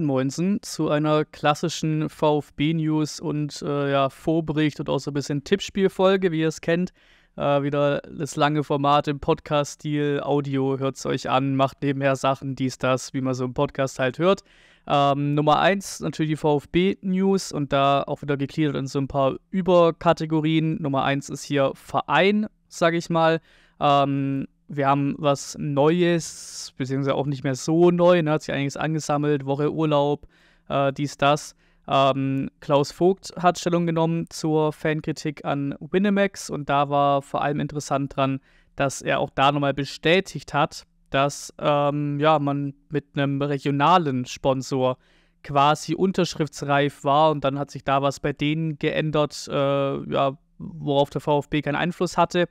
Moinsen zu einer klassischen VfB-News und äh, ja, Vorbericht und auch so ein bisschen Tippspielfolge, wie ihr es kennt. Äh, wieder das lange Format im Podcast-Stil, Audio, hört es euch an, macht nebenher Sachen, dies, das, wie man so im Podcast halt hört. Ähm, Nummer 1 natürlich die VfB-News und da auch wieder gegliedert in so ein paar Überkategorien. Nummer 1 ist hier Verein, sage ich mal. Ähm, wir haben was Neues, beziehungsweise auch nicht mehr so neu, ne? hat sich einiges angesammelt, Woche Urlaub, äh, dies, das. Ähm, Klaus Vogt hat Stellung genommen zur Fankritik an Winamax und da war vor allem interessant dran, dass er auch da nochmal bestätigt hat, dass ähm, ja, man mit einem regionalen Sponsor quasi unterschriftsreif war und dann hat sich da was bei denen geändert, äh, ja, worauf der VfB keinen Einfluss hatte.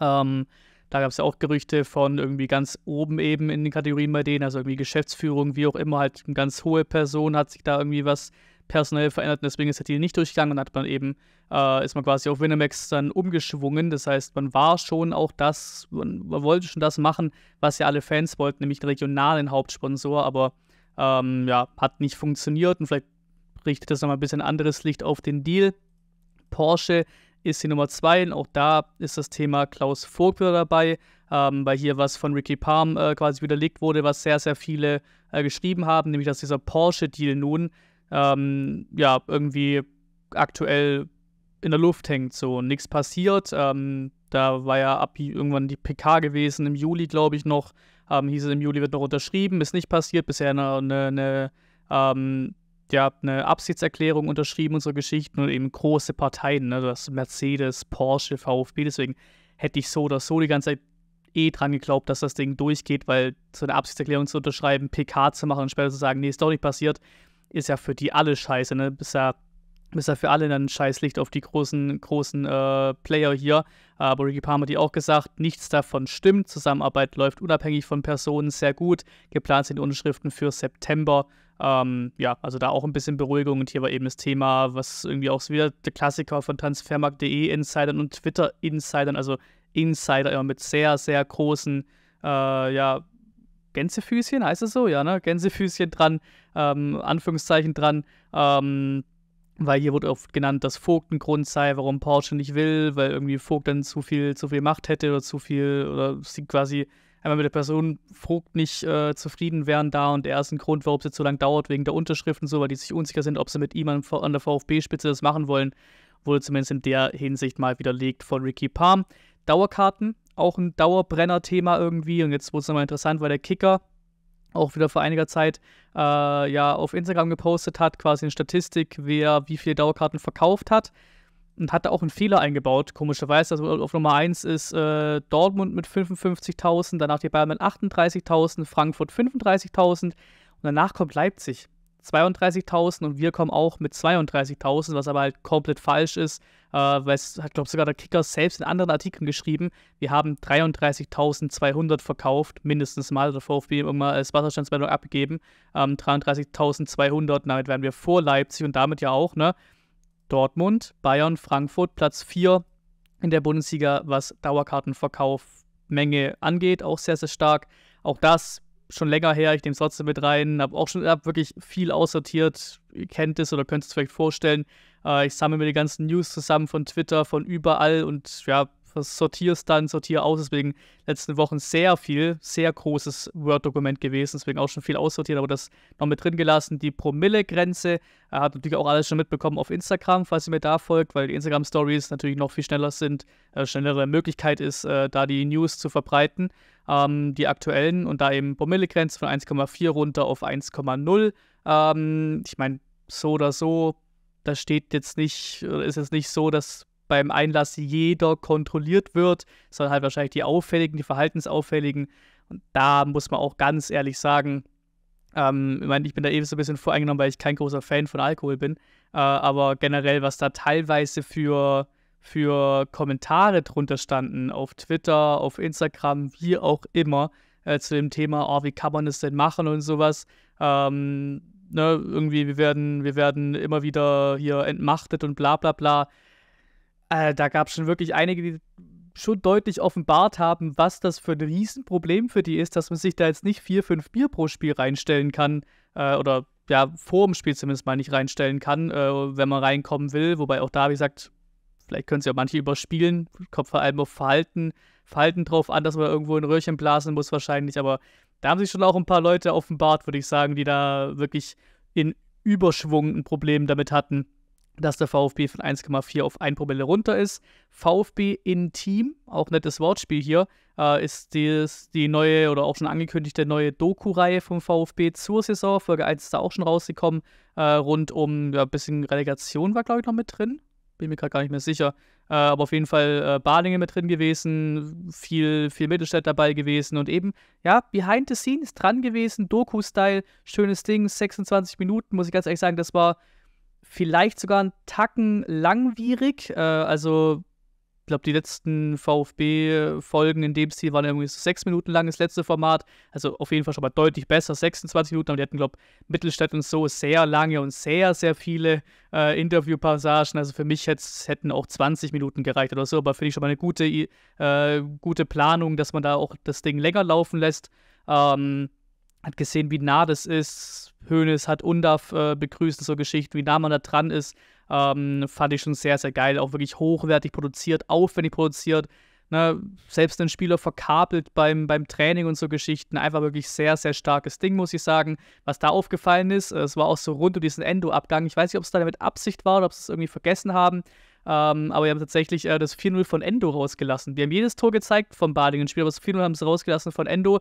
Ähm, da gab es ja auch Gerüchte von irgendwie ganz oben eben in den Kategorien bei denen, also irgendwie Geschäftsführung, wie auch immer, halt eine ganz hohe Person hat sich da irgendwie was personell verändert und deswegen ist der Deal nicht durchgegangen und hat man eben, äh, ist man quasi auf Winamax dann umgeschwungen. Das heißt, man war schon auch das, man, man wollte schon das machen, was ja alle Fans wollten, nämlich einen regionalen Hauptsponsor, aber ähm, ja, hat nicht funktioniert und vielleicht richtet das nochmal ein bisschen anderes Licht auf den Deal. Porsche ist die Nummer 2. Und auch da ist das Thema Klaus Vogt wieder dabei, ähm, weil hier was von Ricky Palm äh, quasi widerlegt wurde, was sehr, sehr viele äh, geschrieben haben, nämlich dass dieser Porsche-Deal nun ähm, ja irgendwie aktuell in der Luft hängt, so nichts passiert. Ähm, da war ja ab irgendwann die PK gewesen, im Juli, glaube ich, noch. Ähm, hieß es, im Juli wird noch unterschrieben, ist nicht passiert, bisher eine, eine, eine ähm, ihr habt eine Absichtserklärung unterschrieben unsere Geschichten und eben große Parteien, ne? das Mercedes, Porsche, VfB, deswegen hätte ich so oder so die ganze Zeit eh dran geglaubt, dass das Ding durchgeht, weil so eine Absichtserklärung zu unterschreiben, PK zu machen und später zu sagen, nee, ist doch nicht passiert, ist ja für die alle scheiße, ne? Bis ja ist ja für alle dann ein Scheißlicht auf die großen, großen äh, Player hier. Aber Ricky Palmer hat die auch gesagt, nichts davon stimmt. Zusammenarbeit läuft unabhängig von Personen sehr gut. Geplant sind Unterschriften für September. Ähm, ja, also da auch ein bisschen Beruhigung. Und hier war eben das Thema, was irgendwie auch wieder der Klassiker von Transfermarkt.de Insidern und Twitter-Insidern, also Insider immer mit sehr, sehr großen, äh, ja, Gänsefüßchen, heißt es so, ja, ne? Gänsefüßchen dran, ähm, Anführungszeichen dran, ähm, weil hier wurde oft genannt, dass Vogt ein Grund sei, warum Porsche nicht will, weil irgendwie Vogt dann zu viel, zu viel Macht hätte oder zu viel, oder sie quasi einmal mit der Person Vogt nicht äh, zufrieden wären da und der ist ein Grund, warum es jetzt so lange dauert, wegen der Unterschriften so, weil die sich unsicher sind, ob sie mit ihm an, an der VfB-Spitze das machen wollen. Wurde zumindest in der Hinsicht mal widerlegt von Ricky Palm. Dauerkarten, auch ein Dauerbrenner-Thema irgendwie. Und jetzt wurde es nochmal interessant, weil der Kicker auch wieder vor einiger Zeit äh, ja auf Instagram gepostet hat, quasi eine Statistik, wer wie viele Dauerkarten verkauft hat und hat da auch einen Fehler eingebaut, komischerweise. Also auf Nummer 1 ist äh, Dortmund mit 55.000, danach die Bayern mit 38.000, Frankfurt 35.000 und danach kommt Leipzig 32.000 und wir kommen auch mit 32.000, was aber halt komplett falsch ist, äh, weil es hat, glaube ich, sogar der Kicker selbst in anderen Artikeln geschrieben, wir haben 33.200 verkauft, mindestens mal, der VfB irgendwann als Wasserstandsmeldung abgegeben, ähm, 33.200, damit wären wir vor Leipzig und damit ja auch, ne, Dortmund, Bayern, Frankfurt, Platz 4 in der Bundesliga, was Dauerkartenverkaufmenge angeht, auch sehr, sehr stark. Auch das schon länger her, ich nehme es trotzdem mit rein, habe auch schon hab wirklich viel aussortiert, ihr kennt es oder könnt es vielleicht vorstellen. Äh, ich sammle mir die ganzen News zusammen von Twitter, von überall und ja, sortierst dann, sortier aus. Deswegen letzten Wochen sehr viel, sehr großes Word-Dokument gewesen. Deswegen auch schon viel aussortiert, aber das noch mit drin gelassen. Die Promille-Grenze äh, hat natürlich auch alles schon mitbekommen auf Instagram, falls ihr mir da folgt, weil die Instagram-Stories natürlich noch viel schneller sind, äh, schnellere Möglichkeit ist, äh, da die News zu verbreiten. Ähm, die aktuellen und da eben Promille-Grenze von 1,4 runter auf 1,0. Ähm, ich meine, so oder so, da steht jetzt nicht, äh, ist jetzt nicht so, dass beim Einlass jeder kontrolliert wird, sondern halt wahrscheinlich die Auffälligen, die Verhaltensauffälligen. Und da muss man auch ganz ehrlich sagen, ähm, ich meine, ich bin da eben eh so ein bisschen voreingenommen, weil ich kein großer Fan von Alkohol bin. Äh, aber generell, was da teilweise für, für Kommentare drunter standen, auf Twitter, auf Instagram, wie auch immer, äh, zu dem Thema, oh, wie kann man das denn machen und sowas. Ähm, ne, irgendwie, wir werden, wir werden immer wieder hier entmachtet und bla bla bla äh, da gab es schon wirklich einige, die schon deutlich offenbart haben, was das für ein Riesenproblem für die ist, dass man sich da jetzt nicht vier, fünf Bier pro Spiel reinstellen kann äh, oder ja, vor dem Spiel zumindest mal nicht reinstellen kann, äh, wenn man reinkommen will. Wobei auch da, wie gesagt, vielleicht können sie ja manche überspielen, kommt vor allem auf Verhalten, Verhalten drauf an, dass man irgendwo ein Röhrchen blasen muss wahrscheinlich, aber da haben sich schon auch ein paar Leute offenbart, würde ich sagen, die da wirklich in Überschwung ein Problem damit hatten dass der VfB von 1,4 auf 1 Promille runter ist. VfB Intim, auch nettes Wortspiel hier, äh, ist dies, die neue oder auch schon angekündigte neue Doku-Reihe vom VfB zur Saison. Folge 1 ist da auch schon rausgekommen, äh, rund um, ja, ein bisschen Relegation war, glaube ich, noch mit drin. Bin mir gerade gar nicht mehr sicher. Äh, aber auf jeden Fall äh, Balinge mit drin gewesen, viel, viel Mittelstädt dabei gewesen und eben, ja, behind the scenes dran gewesen, Doku-Style, schönes Ding, 26 Minuten, muss ich ganz ehrlich sagen, das war vielleicht sogar einen Tacken langwierig. Äh, also, ich glaube, die letzten VfB-Folgen in dem Stil waren irgendwie so sechs Minuten lang, das letzte Format. Also auf jeden Fall schon mal deutlich besser, 26 Minuten. Aber die hatten, glaube ich, Mittelstadt und so sehr lange und sehr, sehr viele äh, Interviewpassagen. Also für mich hätten auch 20 Minuten gereicht oder so. Aber finde ich schon mal eine gute, äh, gute Planung, dass man da auch das Ding länger laufen lässt. Ähm, hat gesehen, wie nah das ist. Hönes hat Undaf äh, begrüßt und so Geschichten, wie nah man da dran ist. Ähm, fand ich schon sehr, sehr geil. Auch wirklich hochwertig produziert, aufwendig produziert. Ne? Selbst ein Spieler verkabelt beim, beim Training und so Geschichten. Einfach wirklich sehr, sehr starkes Ding, muss ich sagen. Was da aufgefallen ist, äh, es war auch so rund um diesen Endo-Abgang. Ich weiß nicht, ob es da mit Absicht war oder ob sie es irgendwie vergessen haben. Ähm, aber wir haben tatsächlich äh, das 4-0 von Endo rausgelassen. Wir haben jedes Tor gezeigt vom Badingen-Spiel, aber das 4-0 haben sie rausgelassen von Endo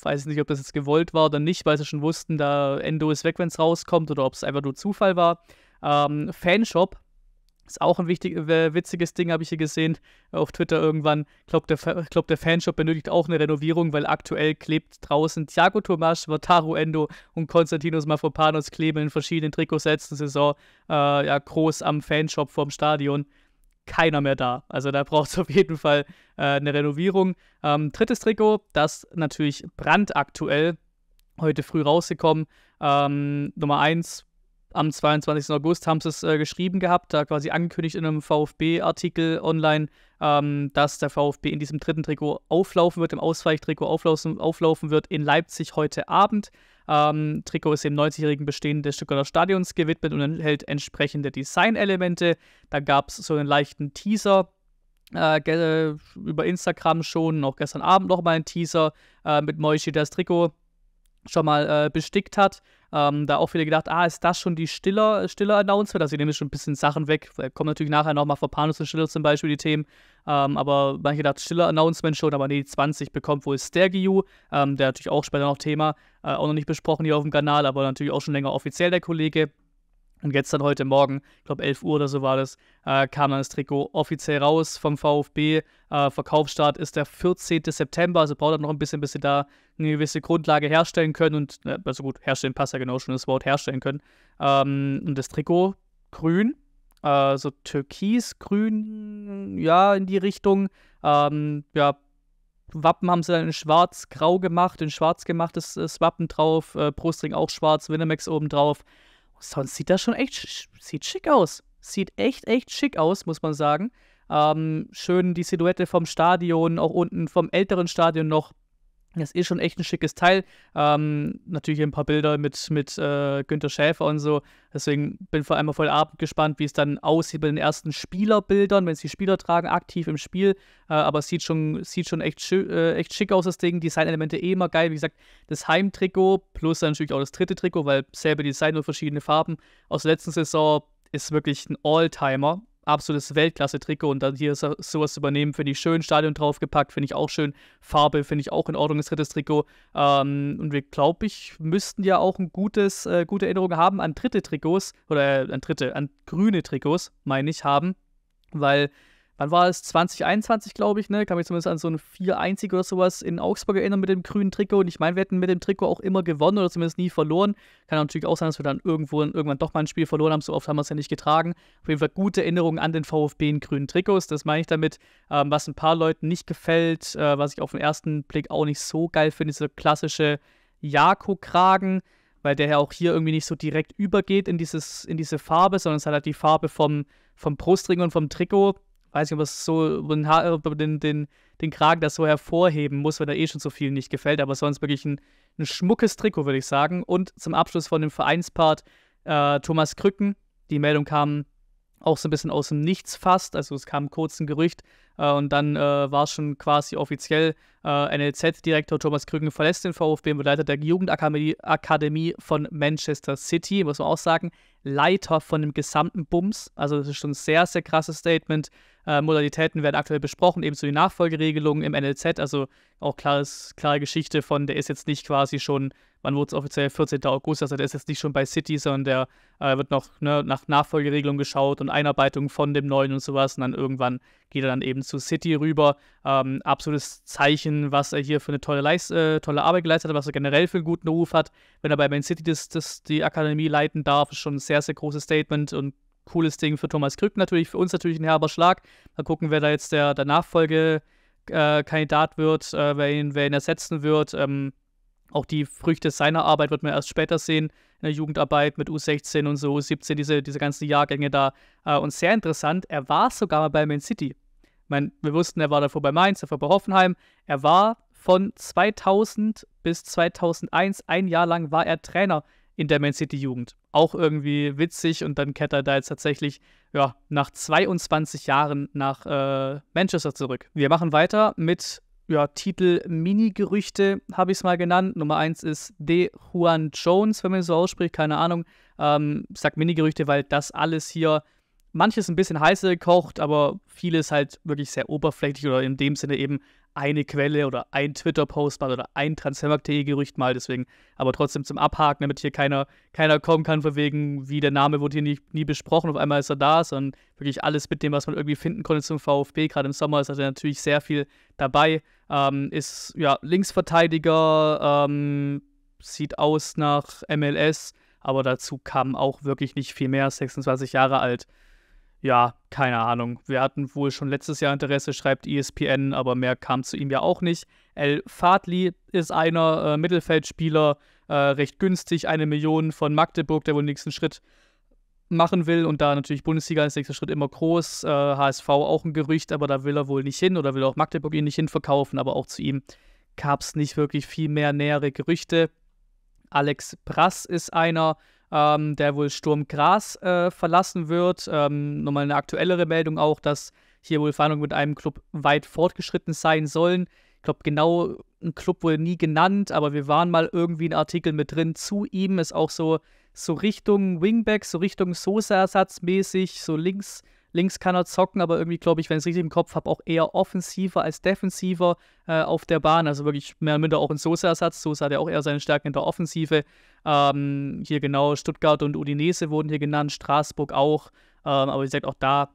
weiß nicht, ob das jetzt gewollt war oder nicht, weil sie schon wussten, da Endo ist weg, wenn es rauskommt oder ob es einfach nur Zufall war. Ähm, Fanshop ist auch ein wichtig, witziges Ding, habe ich hier gesehen äh, auf Twitter irgendwann. Ich glaube, der, glaub, der Fanshop benötigt auch eine Renovierung, weil aktuell klebt draußen Thiago Tomas, Wataru Endo und Konstantinos Mafropanos kleben in verschiedenen Trikots letzten Saison. Äh, ja, groß am Fanshop vorm Stadion keiner mehr da. Also da braucht es auf jeden Fall äh, eine Renovierung. Ähm, drittes Trikot, das natürlich brandaktuell, heute früh rausgekommen. Ähm, Nummer 1, am 22. August haben sie es äh, geschrieben gehabt, da quasi angekündigt in einem VfB-Artikel online, ähm, dass der VfB in diesem dritten Trikot auflaufen wird, im Ausweichtrikot auflaufen, auflaufen wird in Leipzig heute Abend. Ähm, Trikot ist dem 90-jährigen Bestehen des Stuttgarter Stadions gewidmet und enthält entsprechende Designelemente. Da gab es so einen leichten Teaser äh, äh über Instagram schon, auch gestern Abend nochmal ein Teaser äh, mit Moishi, der das Trikot schon mal äh, bestickt hat. Ähm, da auch viele gedacht, ah, ist das schon die stiller, stiller Announcement? Also, sie nehmen schon ein bisschen Sachen weg. Kommen natürlich nachher nochmal vor Panos und Stiller zum Beispiel die Themen. Ähm, aber manche gedacht, stiller Announcement schon, aber nee, 20 bekommt wohl Stergiu, ähm, der natürlich auch später noch Thema, äh, auch noch nicht besprochen hier auf dem Kanal, aber natürlich auch schon länger offiziell der Kollege. Und jetzt dann heute Morgen, ich glaube 11 Uhr oder so war das, äh, kam dann das Trikot offiziell raus vom VfB. Äh, Verkaufsstart ist der 14. September, also braucht er noch ein bisschen, bis sie da eine gewisse Grundlage herstellen können. Und, äh, also gut, herstellen passt ja genau schon das Wort herstellen können. Ähm, und das Trikot grün, äh, so türkisgrün, ja, in die Richtung. Ähm, ja, Wappen haben sie dann in schwarz-grau gemacht, in schwarz gemachtes äh, Wappen drauf, äh, Brustring auch schwarz, Winamax oben drauf sonst sieht das schon echt sieht schick aus. Sieht echt, echt schick aus, muss man sagen. Ähm, schön die Silhouette vom Stadion, auch unten vom älteren Stadion noch das ist schon echt ein schickes Teil. Ähm, natürlich ein paar Bilder mit, mit äh, Günther Schäfer und so. Deswegen bin vor allem voll Abend gespannt, wie es dann aussieht bei den ersten Spielerbildern, wenn es die Spieler tragen, aktiv im Spiel. Äh, aber es sieht schon, sieht schon echt, schi äh, echt schick aus, das Ding. Designelemente eh immer geil. Wie gesagt, das Heimtrikot plus dann natürlich auch das dritte Trikot, weil selbe Design, nur verschiedene Farben. Aus der letzten Saison ist wirklich ein Alltimer absolutes Weltklasse-Trikot und dann hier sowas zu übernehmen, finde ich schön. Stadion draufgepackt, finde ich auch schön. Farbe finde ich auch in Ordnung, das drittes Trikot. Ähm, und wir, glaube ich, müssten ja auch ein gutes, äh, gute Erinnerung haben an dritte Trikots oder äh, an dritte, an grüne Trikots, meine ich, haben, weil wann war es? 2021, glaube ich, ne? Kann mich zumindest an so ein 4-1 oder sowas in Augsburg erinnern mit dem grünen Trikot. Und ich meine, wir hätten mit dem Trikot auch immer gewonnen oder zumindest nie verloren. Kann natürlich auch sein, dass wir dann irgendwo irgendwann doch mal ein Spiel verloren haben. So oft haben wir es ja nicht getragen. Auf jeden Fall gute Erinnerungen an den VfB in grünen Trikots. Das meine ich damit, ähm, was ein paar Leuten nicht gefällt, äh, was ich auf den ersten Blick auch nicht so geil finde, dieser klassische Jako-Kragen weil der ja auch hier irgendwie nicht so direkt übergeht in, dieses, in diese Farbe, sondern es hat halt die Farbe vom, vom Brustring und vom Trikot weiß nicht, ob es so den, den, den, den Kragen das so hervorheben muss, wenn er eh schon so viel nicht gefällt. Aber sonst wirklich ein, ein schmuckes Trikot, würde ich sagen. Und zum Abschluss von dem Vereinspart äh, Thomas Krücken. Die Meldung kam auch so ein bisschen aus dem Nichts fast. Also es kam kurz ein Gerücht, äh, und dann äh, war es schon quasi offiziell, äh, NLZ-Direktor Thomas Krügen verlässt den VfB und Leiter der Jugendakademie von Manchester City, muss man auch sagen, Leiter von dem gesamten Bums. Also das ist schon ein sehr, sehr krasses Statement. Äh, Modalitäten werden aktuell besprochen, ebenso die Nachfolgeregelungen im NLZ, also auch klares, klare Geschichte von, der ist jetzt nicht quasi schon, wann wurde es offiziell, 14. August, also der ist jetzt nicht schon bei City, sondern der äh, wird noch ne, nach Nachfolgeregelungen geschaut und Einarbeitung von dem Neuen und sowas und dann irgendwann geht er dann eben eben zu City rüber. Ähm, absolutes Zeichen, was er hier für eine tolle, Leis äh, tolle Arbeit geleistet hat, was er generell für einen guten Ruf hat. Wenn er bei Man City das, das die Akademie leiten darf, ist schon ein sehr, sehr großes Statement und cooles Ding für Thomas Krück natürlich, für uns natürlich ein herber Schlag. Mal gucken, wer da jetzt der, der Nachfolgekandidat äh, wird, äh, wer, ihn, wer ihn ersetzen wird. Ähm, auch die Früchte seiner Arbeit wird man erst später sehen in der Jugendarbeit mit U16 und so, U17, diese, diese ganzen Jahrgänge da. Äh, und sehr interessant, er war sogar mal bei Man City meine, wir wussten, er war davor bei Mainz, davor bei Hoffenheim. Er war von 2000 bis 2001, ein Jahr lang, war er Trainer in der Man City Jugend. Auch irgendwie witzig und dann kehrt er da jetzt tatsächlich ja, nach 22 Jahren nach äh, Manchester zurück. Wir machen weiter mit ja, Titel Mini-Gerüchte, habe ich es mal genannt. Nummer 1 ist De Juan Jones, wenn man so ausspricht, keine Ahnung. Ähm, ich sage Mini-Gerüchte, weil das alles hier manches ein bisschen heißer gekocht, aber vieles halt wirklich sehr oberflächlich oder in dem Sinne eben eine Quelle oder ein Twitter-Post mal oder ein Transfermarkt.de-Gerücht mal, deswegen aber trotzdem zum Abhaken, damit hier keiner, keiner kommen kann, von wegen, wie der Name wurde hier nie, nie besprochen, auf einmal ist er da, sondern wirklich alles mit dem, was man irgendwie finden konnte zum VfB, gerade im Sommer ist er natürlich sehr viel dabei, ähm, ist ja Linksverteidiger, ähm, sieht aus nach MLS, aber dazu kam auch wirklich nicht viel mehr, 26 Jahre alt ja, keine Ahnung. Wir hatten wohl schon letztes Jahr Interesse, schreibt ESPN, aber mehr kam zu ihm ja auch nicht. El Fadli ist einer äh, Mittelfeldspieler, äh, recht günstig, eine Million von Magdeburg, der wohl den nächsten Schritt machen will. Und da natürlich Bundesliga ist der nächste Schritt immer groß. Äh, HSV auch ein Gerücht, aber da will er wohl nicht hin oder will auch Magdeburg ihn nicht hinverkaufen. Aber auch zu ihm gab es nicht wirklich viel mehr nähere Gerüchte. Alex Brass ist einer, ähm, der wohl Sturm Gras äh, verlassen wird. Ähm, nochmal eine aktuellere Meldung auch, dass hier wohl Verhandlungen mit einem Club weit fortgeschritten sein sollen. Ich glaube, genau ein Club wohl nie genannt, aber wir waren mal irgendwie ein Artikel mit drin zu ihm. Ist auch so, so Richtung Wingback, so Richtung Sosa-Ersatzmäßig, so links Links kann er zocken, aber irgendwie glaube ich, wenn ich es richtig im Kopf habe, auch eher offensiver als defensiver äh, auf der Bahn. Also wirklich mehr oder minder auch ein Sosa-Ersatz. Sosa hat ja auch eher seine Stärken in der Offensive. Ähm, hier genau Stuttgart und Udinese wurden hier genannt, Straßburg auch. Ähm, aber wie gesagt, auch da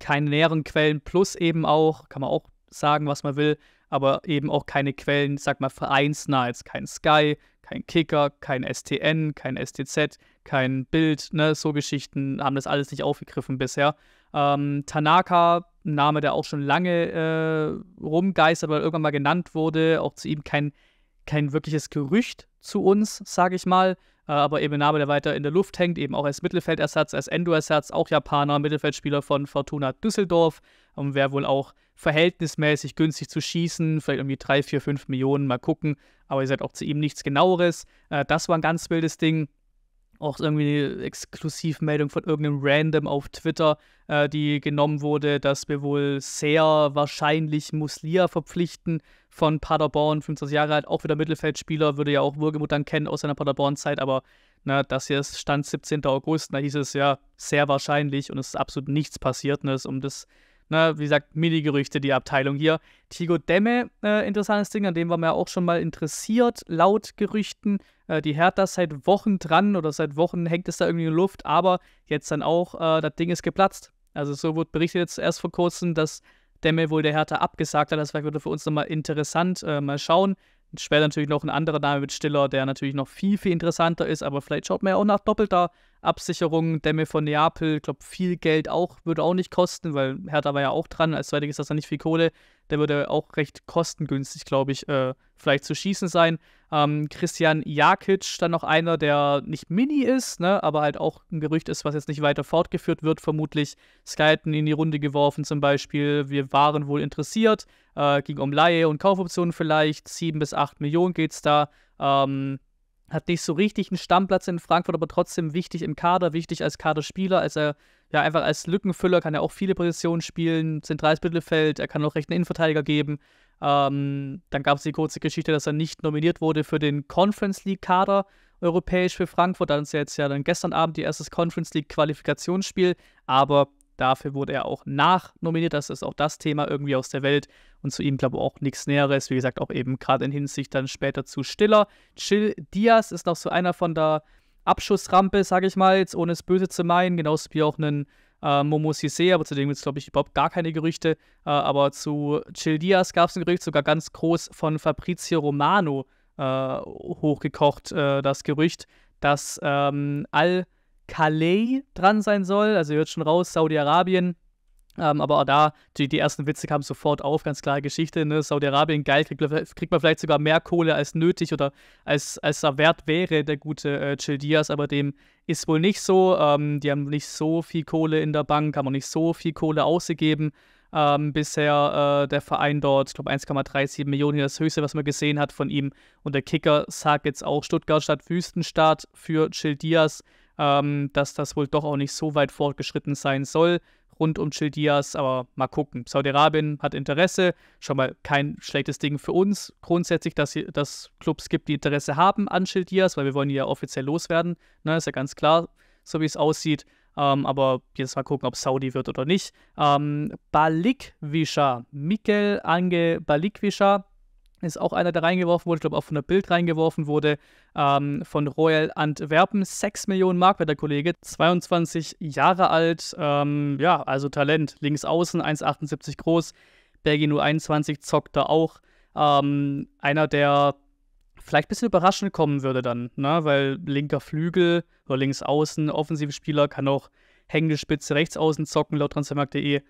keine näheren Quellen plus eben auch, kann man auch sagen, was man will, aber eben auch keine Quellen, sag mal vereinsnah, jetzt kein Sky, kein Kicker, kein STN, kein STZ, kein Bild, ne, so Geschichten haben das alles nicht aufgegriffen bisher. Ähm, Tanaka, Name, der auch schon lange äh, rumgeistert, weil irgendwann mal genannt wurde, auch zu ihm kein, kein wirkliches Gerücht zu uns, sage ich mal, äh, aber eben Name, der weiter in der Luft hängt, eben auch als Mittelfeldersatz, als Endo-Ersatz, auch Japaner, Mittelfeldspieler von Fortuna Düsseldorf und wer wohl auch verhältnismäßig günstig zu schießen, vielleicht irgendwie 3, 4, 5 Millionen, mal gucken. Aber ihr seid auch zu ihm nichts genaueres. Äh, das war ein ganz wildes Ding. Auch irgendwie eine Exklusivmeldung von irgendeinem Random auf Twitter, äh, die genommen wurde, dass wir wohl sehr wahrscheinlich Muslia verpflichten von Paderborn, 25 Jahre alt, auch wieder Mittelfeldspieler, würde ja auch Wurgemut dann kennen aus seiner Paderborn-Zeit, aber na, das hier ist Stand 17. August, da hieß es ja sehr wahrscheinlich und es ist absolut nichts passiert, ne, um das Ne, wie gesagt, Mini-Gerüchte, die Abteilung hier. Tigo Demme, äh, interessantes Ding, an dem waren wir auch schon mal interessiert, laut Gerüchten. Äh, die Hertha ist seit Wochen dran oder seit Wochen hängt es da irgendwie in die Luft, aber jetzt dann auch, äh, das Ding ist geplatzt. Also so wurde berichtet jetzt erst vor kurzem, dass Demme wohl der Hertha abgesagt hat. Das wäre für uns nochmal interessant. Äh, mal schauen. Später natürlich noch ein anderer Name mit Stiller, der natürlich noch viel, viel interessanter ist, aber vielleicht schaut man ja auch nach doppelter Absicherung, Dämme von Neapel, ich glaube viel Geld auch, würde auch nicht kosten, weil Hertha war ja auch dran, als zweites ist das ja nicht viel Kohle, der würde auch recht kostengünstig, glaube ich, äh, vielleicht zu schießen sein. Ähm, Christian Jakic, dann noch einer, der nicht Mini ist, ne, aber halt auch ein Gerücht ist, was jetzt nicht weiter fortgeführt wird, vermutlich. Skyten in die Runde geworfen zum Beispiel, wir waren wohl interessiert, äh, ging um Laie und Kaufoptionen vielleicht, 7 bis 8 Millionen geht es da. Ähm, hat nicht so richtig einen Stammplatz in Frankfurt, aber trotzdem wichtig im Kader, wichtig als Kaderspieler, als er ja einfach als Lückenfüller kann er auch viele Positionen spielen, zentrales Mittelfeld, er kann auch rechten Innenverteidiger geben. Ähm, dann gab es die kurze Geschichte, dass er nicht nominiert wurde für den Conference League Kader europäisch für Frankfurt. Da ist ja jetzt ja dann gestern Abend die erstes Conference League Qualifikationsspiel, aber Dafür wurde er auch nachnominiert. Das ist auch das Thema irgendwie aus der Welt. Und zu ihm, glaube ich, auch nichts Näheres. Wie gesagt, auch eben gerade in Hinsicht dann später zu Stiller. Chill Diaz ist noch so einer von der Abschussrampe, sage ich mal, jetzt ohne es böse zu meinen. Genauso wie auch einen äh, Momo Sise, aber zu dem gibt es, glaube ich, überhaupt gar keine Gerüchte. Äh, aber zu Chill Diaz gab es ein Gerücht, sogar ganz groß von Fabrizio Romano äh, hochgekocht, äh, das Gerücht, dass ähm, Al Calais dran sein soll. Also ihr hört schon raus, Saudi-Arabien. Ähm, aber auch da, die, die ersten Witze kamen sofort auf, ganz klare Geschichte. Ne? Saudi-Arabien, geil, kriegt, kriegt, man vielleicht sogar mehr Kohle als nötig oder als, als er wert wäre, der gute äh, Chill Diaz, aber dem ist wohl nicht so. Ähm, die haben nicht so viel Kohle in der Bank, haben auch nicht so viel Kohle ausgegeben. Ähm, bisher äh, der Verein dort, ich glaube 1,37 Millionen, das höchste, was man gesehen hat von ihm. Und der Kicker sagt jetzt auch Stuttgart statt Wüstenstadt für Chill Diaz ähm, dass das wohl doch auch nicht so weit fortgeschritten sein soll rund um Childias, aber mal gucken. Saudi-Arabien hat Interesse, schon mal kein schlechtes Ding für uns. Grundsätzlich, dass es Clubs gibt, die Interesse haben an Childias, weil wir wollen die ja offiziell loswerden. Na, ne? ist ja ganz klar, so wie es aussieht. Ähm, aber jetzt mal gucken, ob Saudi wird oder nicht. Ähm, Balikwisha, Mikel Ange Balikwisha, ist auch einer, der reingeworfen wurde, ich glaube auch von der Bild reingeworfen wurde, ähm, von Royal Antwerpen. 6 Millionen Mark wird der Kollege, 22 Jahre alt, ähm, ja, also Talent, links außen, 1,78 groß, Belgien nur 21 zockt da auch. Ähm, einer, der vielleicht ein bisschen überraschend kommen würde dann, ne? weil linker Flügel oder links außen, offensive Spieler, kann auch hängende Spitze rechts außen zocken, laut transfermarkt.de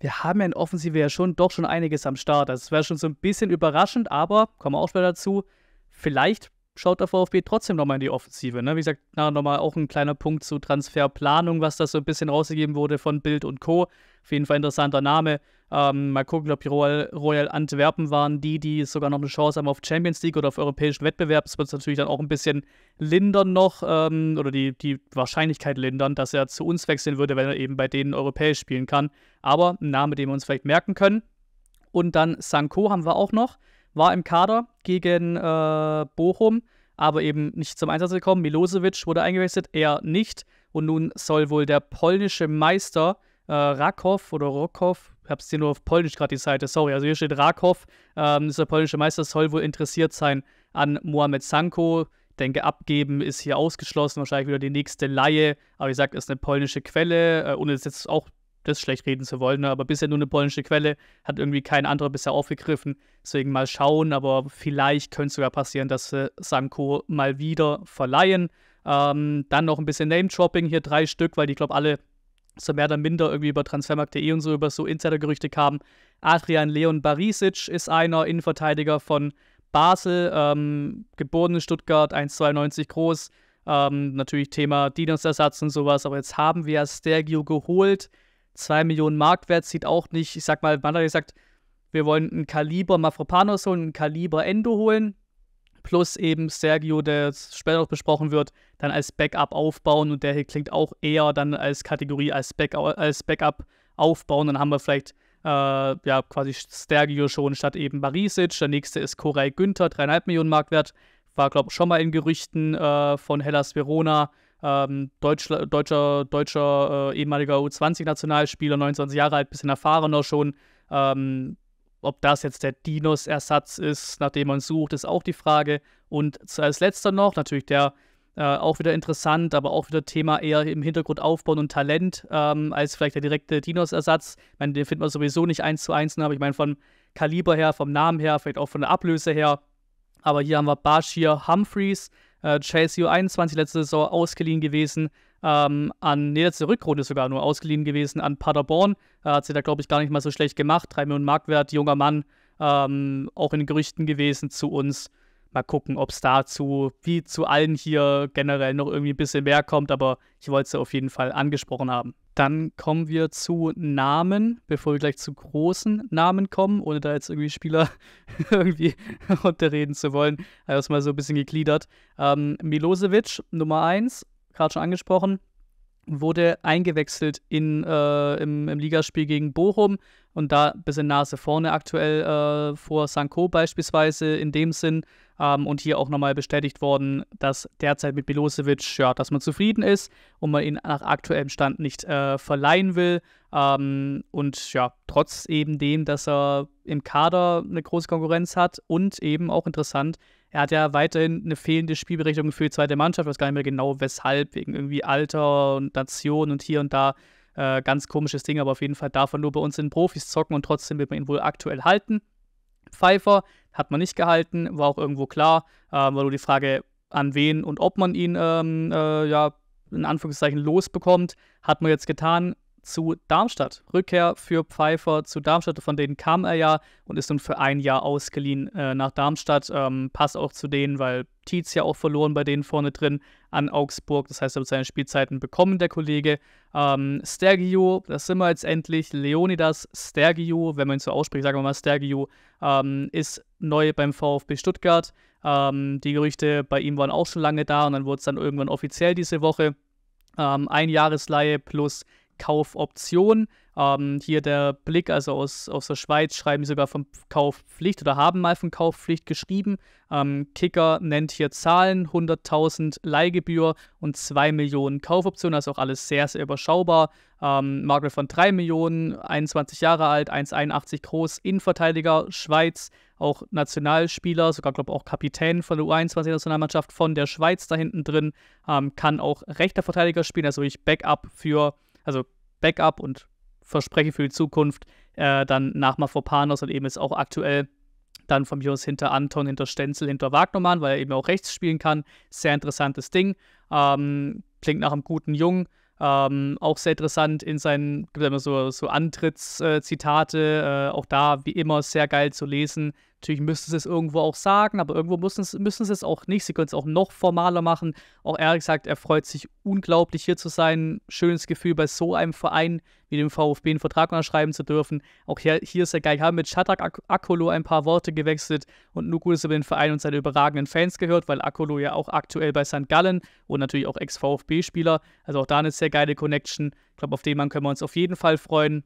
wir haben ja in Offensive ja schon doch schon einiges am Start. Das also wäre schon so ein bisschen überraschend, aber kommen wir auch später dazu. Vielleicht schaut der VfB trotzdem nochmal in die Offensive. Ne? Wie gesagt, nachher nochmal auch ein kleiner Punkt zu Transferplanung, was da so ein bisschen rausgegeben wurde von Bild und Co. Auf jeden Fall interessanter Name. Ähm, mal gucken, ob die Royal, Royal, Antwerpen waren die, die sogar noch eine Chance haben auf Champions League oder auf europäischen Wettbewerb. Das wird es natürlich dann auch ein bisschen lindern noch ähm, oder die, die Wahrscheinlichkeit lindern, dass er zu uns wechseln würde, wenn er eben bei denen europäisch spielen kann. Aber ein Name, den wir uns vielleicht merken können. Und dann Sanko haben wir auch noch. War im Kader gegen äh, Bochum, aber eben nicht zum Einsatz gekommen. Milosevic wurde eingewechselt, er nicht. Und nun soll wohl der polnische Meister äh, Rakov oder Rokow. ich habe es hier nur auf Polnisch gerade die Seite, sorry, also hier steht Rakow, ähm, ist der polnische Meister, soll wohl interessiert sein an Mohamed Sanko. Ich denke, abgeben ist hier ausgeschlossen, wahrscheinlich wieder die nächste Laie, aber ich sage, ist eine polnische Quelle, äh, ohne das jetzt auch das schlecht reden zu wollen, ne? aber bisher nur eine polnische Quelle, hat irgendwie kein anderer bisher aufgegriffen. Deswegen mal schauen, aber vielleicht könnte es sogar passieren, dass sie Sanko mal wieder verleihen. Ähm, dann noch ein bisschen Name-Dropping, hier drei Stück, weil die, glaube alle so mehr oder minder irgendwie über Transfermarkt.de und so über so Insidergerüchte kamen. Adrian Leon Barisic ist einer Innenverteidiger von Basel, ähm, geboren in Stuttgart, 1,92 groß. Ähm, natürlich Thema Dienstersatz und sowas, aber jetzt haben wir Sergio geholt. 2 Millionen Marktwert sieht auch nicht, ich sag mal, man hat gesagt, wir wollen einen Kaliber Mafropanos holen, einen Kaliber Endo holen plus eben Sergio, der später noch besprochen wird, dann als Backup aufbauen und der hier klingt auch eher dann als Kategorie als, Back als Backup aufbauen. Dann haben wir vielleicht äh, ja quasi Sergio schon statt eben Barisic. Der nächste ist Koray Günther, 3,5 Millionen Mark wert. War, glaube ich, schon mal in Gerüchten äh, von Hellas Verona. Ähm, deutscher, deutscher, deutscher äh, ehemaliger U20-Nationalspieler, 29 Jahre alt, bisschen erfahrener schon. Ähm, ob das jetzt der Dinos-Ersatz ist, nach dem man sucht, ist auch die Frage. Und als letzter noch, natürlich der äh, auch wieder interessant, aber auch wieder Thema eher im Hintergrund aufbauen und Talent ähm, als vielleicht der direkte Dinos-Ersatz. Ich meine, den findet man sowieso nicht eins zu eins, ne? aber ich meine, vom Kaliber her, vom Namen her, vielleicht auch von der Ablöse her. Aber hier haben wir Bashir Humphreys, äh, Chelsea U21 letzte Saison ausgeliehen gewesen, ähm, an, nee, letzte Rückrunde sogar nur ausgeliehen gewesen an Paderborn. Äh, hat sie da, glaube ich, gar nicht mal so schlecht gemacht. 3 Millionen Mark wert, junger Mann, ähm, auch in Gerüchten gewesen zu uns. Mal gucken, ob es dazu, wie zu allen hier generell noch irgendwie ein bisschen mehr kommt, aber ich wollte es auf jeden Fall angesprochen haben. Dann kommen wir zu Namen, bevor wir gleich zu großen Namen kommen, ohne da jetzt irgendwie Spieler irgendwie unterreden zu wollen. Also mal so ein bisschen gegliedert. Ähm, Milosevic, Nummer 1, gerade schon angesprochen, wurde eingewechselt in, äh, im, im, Ligaspiel gegen Bochum und da ein bisschen Nase vorne aktuell äh, vor Sanko beispielsweise in dem Sinn ähm, und hier auch nochmal bestätigt worden, dass derzeit mit Milosevic, ja, dass man zufrieden ist und man ihn nach aktuellem Stand nicht äh, verleihen will ähm, und ja, trotz eben dem, dass er im Kader eine große Konkurrenz hat und eben auch interessant, er hat ja weiterhin eine fehlende Spielberechtigung für die zweite Mannschaft, ich weiß gar nicht mehr genau weshalb, wegen irgendwie Alter und Nation und hier und da. Äh, ganz komisches Ding, aber auf jeden Fall darf er nur bei uns in Profis zocken und trotzdem wird man ihn wohl aktuell halten. Pfeiffer hat man nicht gehalten, war auch irgendwo klar, äh, war nur die Frage, an wen und ob man ihn ähm, äh, ja in Anführungszeichen losbekommt, hat man jetzt getan zu Darmstadt. Rückkehr für Pfeiffer zu Darmstadt, von denen kam er ja und ist nun für ein Jahr ausgeliehen äh, nach Darmstadt. Ähm, passt auch zu denen, weil Tietz ja auch verloren bei denen vorne drin an Augsburg. Das heißt, er wird seine Spielzeiten bekommen, der Kollege. Ähm, Stergio, das sind wir jetzt endlich. Leonidas Stergio, wenn man ihn so ausspricht, sagen wir mal Stergio, ähm, ist neu beim VfB Stuttgart. Ähm, die Gerüchte bei ihm waren auch schon lange da und dann wurde es dann irgendwann offiziell diese Woche. Ähm, ein Jahresleihe plus Kaufoption. Ähm, hier der Blick, also aus, aus der Schweiz, schreiben sie sogar von Kaufpflicht oder haben mal von Kaufpflicht geschrieben. Ähm, Kicker nennt hier Zahlen, 100.000 Leihgebühr und 2 Millionen Kaufoptionen, also auch alles sehr, sehr überschaubar. Ähm, Margaret von 3 Millionen, 21 Jahre alt, 1,81 groß, Innenverteidiger, Schweiz, auch Nationalspieler, sogar glaube ich, auch Kapitän von der U21-Nationalmannschaft von der Schweiz da hinten drin, ähm, kann auch rechter Verteidiger spielen, also ich Backup für also Backup und Versprechen für die Zukunft, äh, dann nach Mafropanos und eben ist auch aktuell dann von mir aus hinter Anton, hinter Stenzel, hinter Wagnermann, weil er eben auch rechts spielen kann. Sehr interessantes Ding. Ähm, klingt nach einem guten Jungen. Ähm, auch sehr interessant in seinen, gibt immer so, so Antrittszitate, äh, äh, auch da wie immer sehr geil zu lesen, Natürlich müssen sie es irgendwo auch sagen, aber irgendwo müssen sie, müssen sie es auch nicht. Sie können es auch noch formaler machen. Auch Erik sagt, er freut sich unglaublich, hier zu sein. Schönes Gefühl, bei so einem Verein wie dem VfB einen Vertrag unterschreiben zu dürfen. Auch hier, hier ist er geil. Ich habe mit Shatak Akolo ein paar Worte gewechselt und nur Gutes über den Verein und seine überragenden Fans gehört, weil Akolo ja auch aktuell bei St. Gallen und natürlich auch Ex-VfB-Spieler. Also auch da eine sehr geile Connection. Ich glaube, auf den Mann können wir uns auf jeden Fall freuen.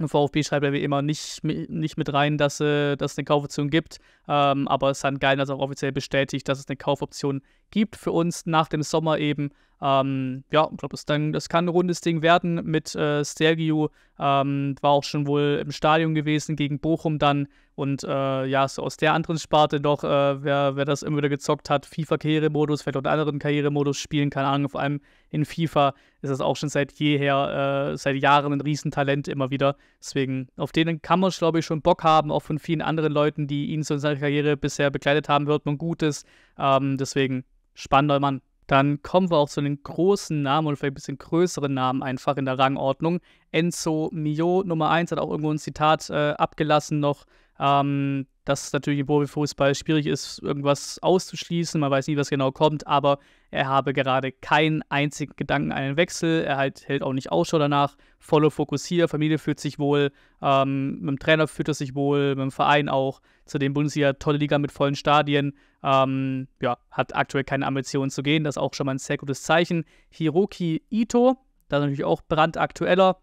VfB schreibt ja wie immer nicht, nicht mit rein, dass, äh, dass es eine Kaufoption gibt. Ähm, aber es hat Geilners auch offiziell bestätigt, dass es eine Kaufoption gibt für uns nach dem Sommer eben. Ähm, ja, ich glaube, das, das, kann ein rundes Ding werden mit äh, Sergio. Ähm, war auch schon wohl im Stadion gewesen gegen Bochum dann. Und äh, ja, so aus der anderen Sparte doch, äh, wer, wer das immer wieder gezockt hat, FIFA-Karrieremodus, vielleicht auch einen anderen Karrieremodus spielen, keine Ahnung, vor allem in FIFA ist das auch schon seit jeher, äh, seit Jahren ein Riesentalent immer wieder. Deswegen, auf denen kann man, glaube ich, schon Bock haben, auch von vielen anderen Leuten, die ihn so in seiner Karriere bisher begleitet haben, wird man Gutes. Ähm, deswegen, spannender Mann. Dann kommen wir auch zu den großen Namen oder vielleicht ein bisschen größeren Namen einfach in der Rangordnung. Enzo Mio Nummer 1 hat auch irgendwo ein Zitat äh, abgelassen noch, ähm, dass es natürlich im Profifußball schwierig ist, irgendwas auszuschließen. Man weiß nie, was genau kommt, aber er habe gerade keinen einzigen Gedanken an einen Wechsel, er halt, hält auch nicht Ausschau danach, Volle Fokus hier, Familie fühlt sich wohl, ähm, mit dem Trainer fühlt er sich wohl, mit dem Verein auch, zudem Bundesliga, tolle Liga mit vollen Stadien, ähm, ja, hat aktuell keine Ambitionen zu gehen, das ist auch schon mal ein sehr gutes Zeichen. Hiroki Ito, da natürlich auch brandaktueller,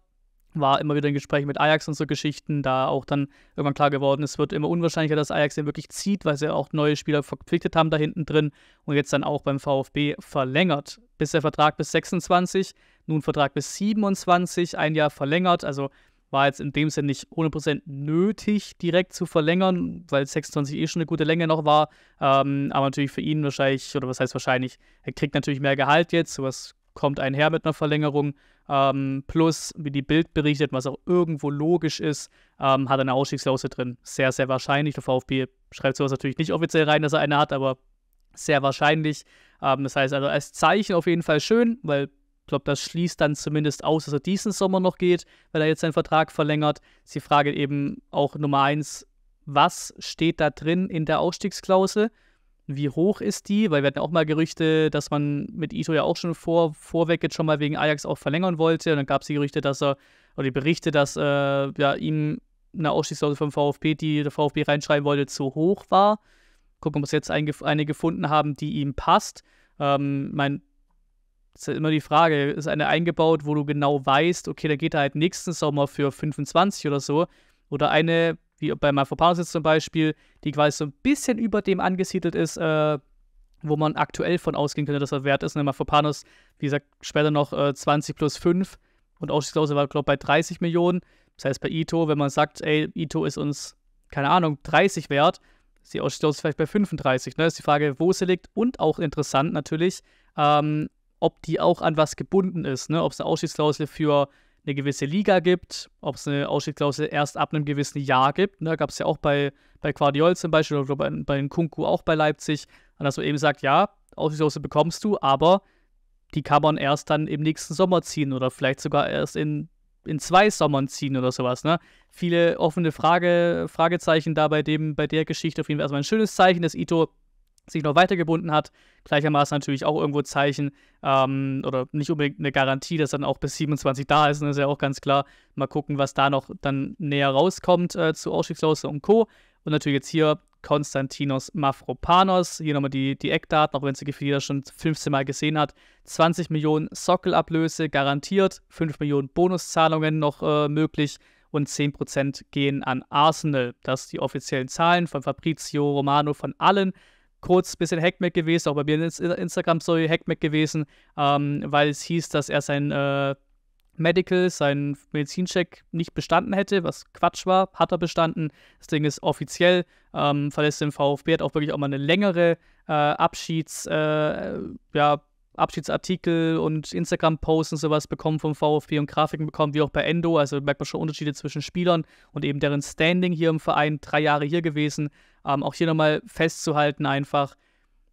war immer wieder in Gesprächen mit Ajax und so Geschichten, da auch dann irgendwann klar geworden, es wird immer unwahrscheinlicher, dass Ajax den wirklich zieht, weil sie auch neue Spieler verpflichtet haben da hinten drin und jetzt dann auch beim VfB verlängert. Bis der Vertrag bis 26, nun Vertrag bis 27, ein Jahr verlängert, also war jetzt in dem Sinne nicht 100% nötig, direkt zu verlängern, weil 26 eh schon eine gute Länge noch war. Ähm, aber natürlich für ihn wahrscheinlich, oder was heißt wahrscheinlich, er kriegt natürlich mehr Gehalt jetzt, sowas kommt einher mit einer Verlängerung. Ähm, plus, wie die Bild berichtet, was auch irgendwo logisch ist, ähm, hat er eine Ausstiegsklausel drin. Sehr, sehr wahrscheinlich. Der VfB schreibt sowas natürlich nicht offiziell rein, dass er eine hat, aber sehr wahrscheinlich. Ähm, das heißt also als Zeichen auf jeden Fall schön, weil ich glaube, das schließt dann zumindest aus, dass er diesen Sommer noch geht, wenn er jetzt seinen Vertrag verlängert. Sie frage eben auch Nummer eins, was steht da drin in der Ausstiegsklausel? wie hoch ist die? Weil wir hatten auch mal Gerüchte, dass man mit Ito ja auch schon vor, vorweg jetzt schon mal wegen Ajax auch verlängern wollte. Und dann gab es die Gerüchte, dass er, oder die Berichte, dass äh, ja, ihm eine Ausstiegsklausel vom VfB, die der VfB reinschreiben wollte, zu hoch war. Gucken, ob wir jetzt eine gefunden haben, die ihm passt. Ähm, mein, ist immer die Frage, ist eine eingebaut, wo du genau weißt, okay, da geht er halt nächsten Sommer für 25 oder so. Oder eine, wie bei Mavropanos jetzt zum Beispiel, die quasi so ein bisschen über dem angesiedelt ist, äh, wo man aktuell von ausgehen könnte, dass er wert ist. Und ne? Mavropanos, wie gesagt, später noch äh, 20 plus 5 und Ausstiegsklausel war, glaube ich, bei 30 Millionen. Das heißt, bei Ito, wenn man sagt, ey, Ito ist uns, keine Ahnung, 30 wert, ist die Ausstiegsklausel vielleicht bei 35. Ne? Das ist die Frage, wo sie liegt und auch interessant natürlich, ähm, ob die auch an was gebunden ist. Ne? Ob es eine Ausstiegsklausel für eine gewisse Liga gibt, ob es eine Ausstiegsklausel erst ab einem gewissen Jahr gibt. Ne, Gab es ja auch bei, bei Guardiol zum Beispiel oder bei, bei Kunku auch bei Leipzig, und dass man eben sagt, ja, Ausstiegsklausel bekommst du, aber die kann man erst dann im nächsten Sommer ziehen oder vielleicht sogar erst in, in zwei Sommern ziehen oder sowas. Ne? Viele offene Frage, Fragezeichen da bei, dem, bei der Geschichte. Auf jeden Fall erstmal ein schönes Zeichen, dass Ito sich noch weiter gebunden hat. Gleichermaßen natürlich auch irgendwo Zeichen ähm, oder nicht unbedingt eine Garantie, dass dann auch bis 27 da ist. Und ne, das ist ja auch ganz klar. Mal gucken, was da noch dann näher rauskommt äh, zu Ausstiegsklausel und Co. Und natürlich jetzt hier Konstantinos Mafropanos. Hier nochmal die, die Eckdaten, auch wenn sie jeder schon 15 Mal gesehen hat. 20 Millionen Sockelablöse garantiert, 5 Millionen Bonuszahlungen noch äh, möglich und 10% gehen an Arsenal. Das sind die offiziellen Zahlen von Fabrizio Romano, von allen kurz ein bisschen Hackmack gewesen, auch bei mir in Instagram-Story Hackmack gewesen, ähm, weil es hieß, dass er sein äh, Medical, sein Medizincheck nicht bestanden hätte, was Quatsch war, hat er bestanden. Das Ding ist offiziell, ähm, verlässt den VfB, hat auch wirklich auch mal eine längere äh, Abschieds, äh, ja, Abschiedsartikel und Instagram-Posts und sowas bekommen vom VfB und Grafiken bekommen, wie auch bei Endo. Also merkt man schon Unterschiede zwischen Spielern und eben deren Standing hier im Verein. Drei Jahre hier gewesen. Ähm, auch hier nochmal festzuhalten einfach.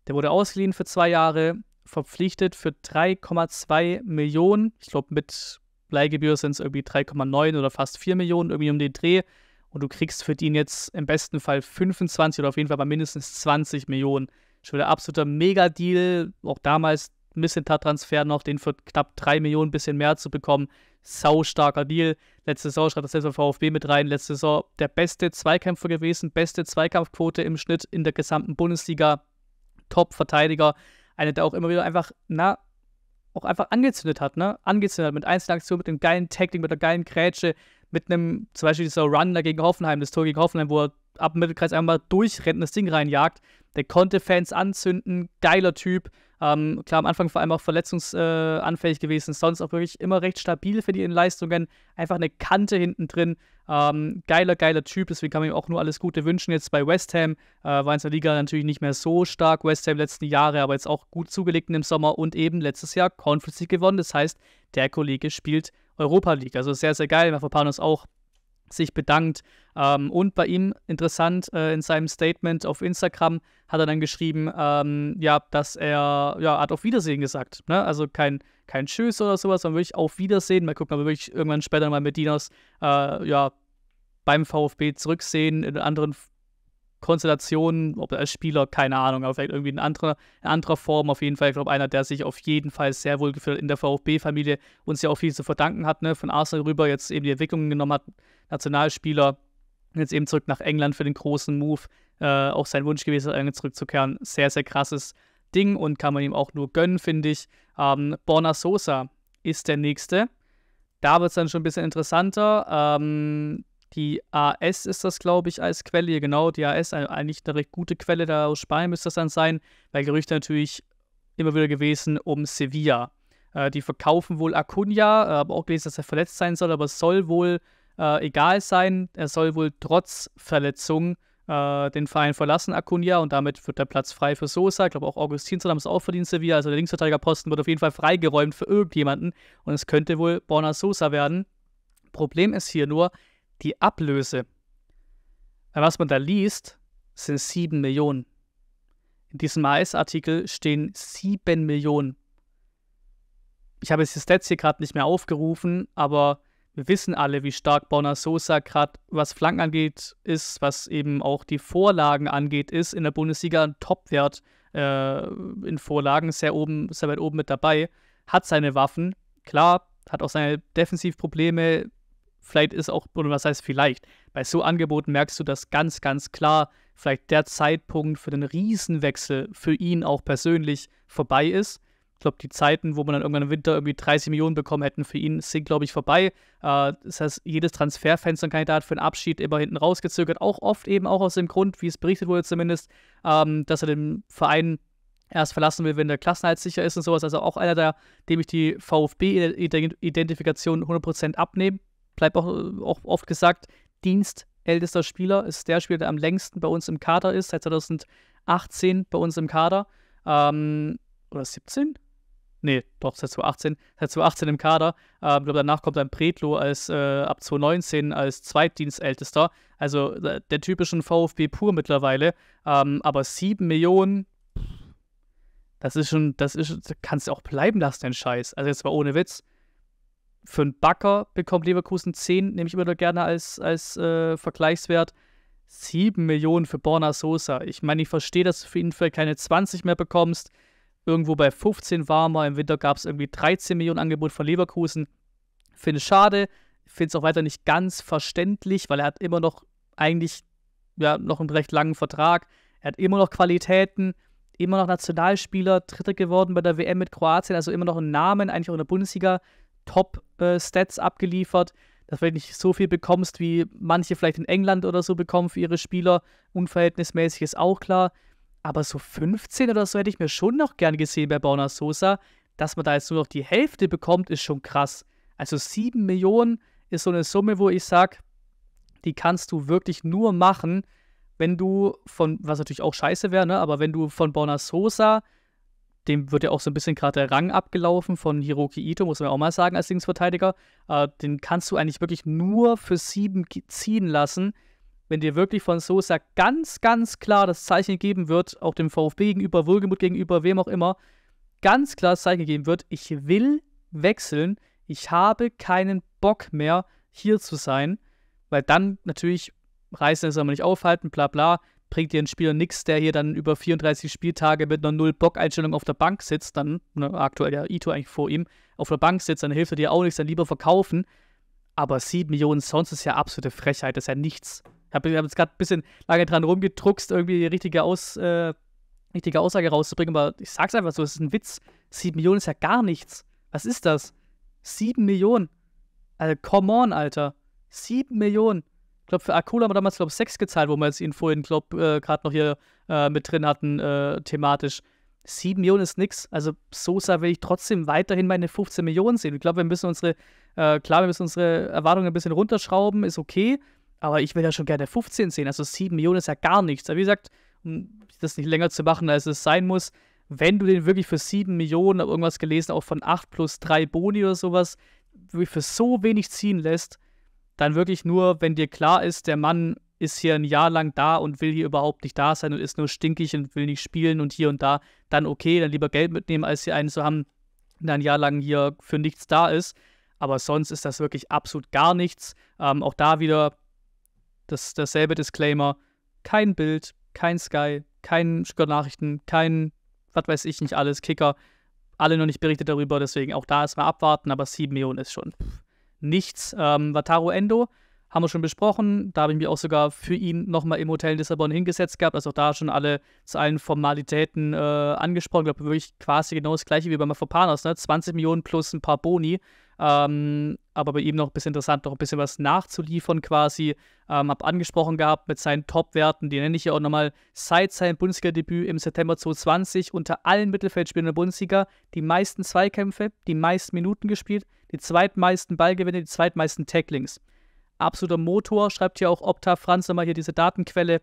Der wurde ausgeliehen für zwei Jahre, verpflichtet für 3,2 Millionen. Ich glaube, mit Leihgebühr sind es irgendwie 3,9 oder fast 4 Millionen, irgendwie um den Dreh. Und du kriegst für den jetzt im besten Fall 25 oder auf jeden Fall bei mindestens 20 Millionen. Schon wieder absoluter Mega-Deal. Auch damals ein bisschen Tat-Transfer noch, den für knapp 3 Millionen, ein bisschen mehr zu bekommen. Sau starker Deal. Letzte Saison schreibt das selbst VfB mit rein. Letzte Saison der beste Zweikämpfer gewesen, beste Zweikampfquote im Schnitt in der gesamten Bundesliga. Top-Verteidiger. Einer, der auch immer wieder einfach, na, auch einfach angezündet hat, ne? Angezündet hat mit Einzelaktionen, mit dem geilen Tackling, mit der geilen Grätsche, mit einem, zum Beispiel dieser Run da gegen Hoffenheim, das Tor gegen Hoffenheim, wo er ab dem Mittelkreis einmal durchrennt und das Ding reinjagt. Der konnte Fans anzünden, geiler Typ. Ähm, klar, am Anfang vor allem auch verletzungsanfällig gewesen, sonst auch wirklich immer recht stabil für die Leistungen. Einfach eine Kante hinten drin. Ähm, geiler, geiler Typ, deswegen kann man ihm auch nur alles Gute wünschen. Jetzt bei West Ham äh, war in der Liga natürlich nicht mehr so stark. West Ham letzten Jahre, aber jetzt auch gut zugelegt im Sommer und eben letztes Jahr Conference League gewonnen. Das heißt, der Kollege spielt Europa League. Also sehr, sehr geil. Mafopanos auch sich bedankt. Ähm, und bei ihm, interessant, äh, in seinem Statement auf Instagram hat er dann geschrieben, ähm, ja, dass er, ja, hat auf Wiedersehen gesagt. Ne? Also kein, kein Tschüss oder sowas, sondern wirklich auf Wiedersehen. Mal gucken, ob wir wirklich irgendwann später mal mit Dinos, äh, ja, beim VfB zurücksehen, in anderen Konstellationen, ob als Spieler, keine Ahnung, aber vielleicht irgendwie in anderer, in anderer Form. Auf jeden Fall, ich glaube, einer, der sich auf jeden Fall sehr wohl gefühlt hat in der VfB-Familie und ja auch viel zu verdanken hat, ne? von Arsenal rüber jetzt eben die Entwicklung genommen hat, Nationalspieler, jetzt eben zurück nach England für den großen Move. Äh, auch sein Wunsch gewesen, England zurückzukehren. Sehr, sehr krasses Ding und kann man ihm auch nur gönnen, finde ich. Ähm, Borna Sosa ist der nächste. Da wird es dann schon ein bisschen interessanter. Ähm, die AS ist das, glaube ich, als Quelle. Hier genau, die AS, eigentlich eine recht gute Quelle da aus Spanien müsste das dann sein, weil Gerüchte natürlich immer wieder gewesen um Sevilla. Äh, die verkaufen wohl Acuna, äh, aber auch gelesen, dass er verletzt sein soll, aber es soll wohl äh, egal sein. Er soll wohl trotz Verletzung äh, den Verein verlassen, Acuna, und damit wird der Platz frei für Sosa. Ich glaube, auch Augustinsson haben es auch verdient, Sevilla. Also der Linksverteidigerposten wird auf jeden Fall freigeräumt für irgendjemanden und es könnte wohl Borna Sosa werden. Problem ist hier nur, die Ablöse, was man da liest, sind 7 Millionen. In diesem AS-Artikel stehen 7 Millionen. Ich habe jetzt die Stats hier gerade nicht mehr aufgerufen, aber wir wissen alle, wie stark Bonner Sosa gerade, was Flanken angeht, ist, was eben auch die Vorlagen angeht, ist in der Bundesliga ein Topwert äh, in Vorlagen, sehr oben, sehr weit oben mit dabei, hat seine Waffen, klar, hat auch seine Defensivprobleme, vielleicht ist auch, oder was heißt vielleicht, bei so Angeboten merkst du das ganz, ganz klar, vielleicht der Zeitpunkt für den Riesenwechsel für ihn auch persönlich vorbei ist. Ich glaube, die Zeiten, wo man dann irgendwann im Winter irgendwie 30 Millionen bekommen hätten, für ihn sind, glaube ich, vorbei. Äh, das heißt, jedes Transferfenster ein Kandidat für einen Abschied immer hinten rausgezögert. Auch oft eben auch aus dem Grund, wie es berichtet wurde zumindest, ähm, dass er den Verein erst verlassen will, wenn der Klassenhalt sicher ist und sowas. Also auch einer, der, dem ich die VfB-Identifikation 100% abnehme bleibt auch, auch oft gesagt, dienstältester Spieler ist der Spieler, der am längsten bei uns im Kader ist, seit 2018 bei uns im Kader. Ähm, oder 17? Nee, doch, seit 2018, seit 2018 im Kader. Ähm, ich glaube, danach kommt dann Predlo als äh, ab 2019 als Zweitdienstältester. Also der typischen VfB pur mittlerweile. Ähm, aber 7 Millionen, das ist schon, das ist, kannst du auch bleiben lassen, den Scheiß. Also jetzt war ohne Witz für einen Backer bekommt Leverkusen 10, nehme ich immer noch gerne als, als äh, Vergleichswert. 7 Millionen für Borna Sosa. Ich meine, ich verstehe, dass du für ihn vielleicht keine 20 mehr bekommst. Irgendwo bei 15 war mal. Im Winter gab es irgendwie 13 Millionen Angebot von Leverkusen. Finde es schade. Finde es auch weiter nicht ganz verständlich, weil er hat immer noch eigentlich ja, noch einen recht langen Vertrag. Er hat immer noch Qualitäten, immer noch Nationalspieler, Dritter geworden bei der WM mit Kroatien, also immer noch einen Namen, eigentlich auch in der Bundesliga. Top-Stats äh, abgeliefert, dass du vielleicht nicht so viel bekommst, wie manche vielleicht in England oder so bekommen für ihre Spieler. Unverhältnismäßig ist auch klar. Aber so 15 oder so hätte ich mir schon noch gern gesehen bei Borna Sosa. Dass man da jetzt nur noch die Hälfte bekommt, ist schon krass. Also 7 Millionen ist so eine Summe, wo ich sage, die kannst du wirklich nur machen, wenn du von, was natürlich auch scheiße wäre, ne, aber wenn du von Borna Sosa dem wird ja auch so ein bisschen gerade der Rang abgelaufen von Hiroki Ito, muss man auch mal sagen, als Linksverteidiger. Äh, den kannst du eigentlich wirklich nur für sieben ziehen lassen, wenn dir wirklich von Sosa ganz, ganz klar das Zeichen gegeben wird, auch dem VfB gegenüber, Wohlgemut gegenüber, wem auch immer, ganz klar das Zeichen gegeben wird, ich will wechseln, ich habe keinen Bock mehr, hier zu sein, weil dann natürlich reißen ist aber nicht aufhalten, bla bla bringt dir ein Spieler nichts, der hier dann über 34 Spieltage mit einer Null-Bock-Einstellung auf der Bank sitzt, dann, ne, aktuell ja Ito eigentlich vor ihm, auf der Bank sitzt, dann hilft er dir auch nichts, dann lieber verkaufen. Aber 7 Millionen sonst ist ja absolute Frechheit, das ist ja nichts. Ich habe hab jetzt gerade ein bisschen lange dran rumgedruckst, irgendwie die richtige, Aus, äh, richtige Aussage rauszubringen, aber ich sag's einfach so, es ist ein Witz. 7 Millionen ist ja gar nichts. Was ist das? 7 Millionen. Also, come on, Alter. 7 Millionen ich glaube, für Akola haben wir damals, glaube ich, 6 gezahlt, wo wir jetzt ihn vorhin, glaube äh, gerade noch hier äh, mit drin hatten, äh, thematisch. 7 Millionen ist nichts. Also Sosa will ich trotzdem weiterhin meine 15 Millionen sehen. Ich glaube, wir müssen unsere, äh, klar, wir müssen unsere Erwartungen ein bisschen runterschrauben, ist okay, aber ich will ja schon gerne 15 sehen. Also 7 Millionen ist ja gar nichts. Aber wie gesagt, um das nicht länger zu machen, als es sein muss, wenn du den wirklich für 7 Millionen, irgendwas gelesen, auch von 8 plus 3 Boni oder sowas, wirklich für so wenig ziehen lässt, dann wirklich nur, wenn dir klar ist, der Mann ist hier ein Jahr lang da und will hier überhaupt nicht da sein und ist nur stinkig und will nicht spielen und hier und da, dann okay, dann lieber Geld mitnehmen, als hier einen zu haben, der ein Jahr lang hier für nichts da ist. Aber sonst ist das wirklich absolut gar nichts. Ähm, auch da wieder das, dasselbe Disclaimer. Kein Bild, kein Sky, kein Nachrichten, kein, was weiß ich nicht alles, Kicker. Alle noch nicht berichtet darüber, deswegen auch da erstmal abwarten, aber 7 Millionen ist schon. Pff nichts. Ähm, Wataru Endo haben wir schon besprochen. Da habe ich mich auch sogar für ihn nochmal im Hotel in Lissabon hingesetzt gehabt. Also auch da schon alle zu allen Formalitäten äh, angesprochen. Ich glaube, wirklich quasi genau das gleiche wie bei Mafopanos, ne? 20 Millionen plus ein paar Boni. Ähm, aber bei ihm noch ein bisschen interessant, noch ein bisschen was nachzuliefern quasi. Ähm, hab angesprochen gehabt mit seinen Top-Werten, die nenne ich ja auch nochmal seit seinem Bundesliga-Debüt im September 2020 unter allen Mittelfeldspielern der Bundesliga die meisten Zweikämpfe, die meisten Minuten gespielt, die zweitmeisten Ballgewinne, die zweitmeisten Tacklings. Absoluter Motor, schreibt hier auch Opta Franz nochmal hier diese Datenquelle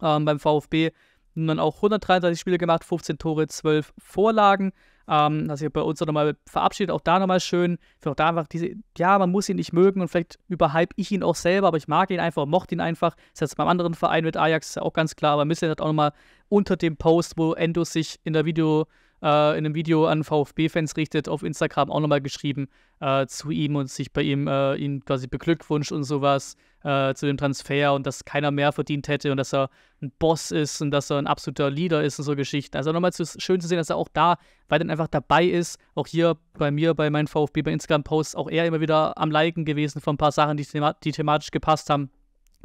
ähm, beim VfB. Nun dann auch 133 Spiele gemacht, 15 Tore, 12 Vorlagen. Ähm, also hier bei uns nochmal verabschiedet, auch da nochmal schön. Für auch da einfach diese, ja, man muss ihn nicht mögen und vielleicht überhype ich ihn auch selber, aber ich mag ihn einfach, mochte ihn einfach. Das ist jetzt beim anderen Verein mit Ajax ist ja auch ganz klar, aber Missel hat auch nochmal unter dem Post, wo Endo sich in der Video äh, in einem Video an VfB-Fans richtet, auf Instagram auch nochmal geschrieben äh, zu ihm und sich bei ihm äh, ihn quasi beglückwünscht und sowas äh, zu dem Transfer und dass keiner mehr verdient hätte und dass er ein Boss ist und dass er ein absoluter Leader ist und so Geschichten. Also nochmal zu, schön zu sehen, dass er auch da weiterhin einfach dabei ist. Auch hier bei mir, bei meinen VfB, bei Instagram-Posts, auch er immer wieder am Liken gewesen von ein paar Sachen, die, thema die thematisch gepasst haben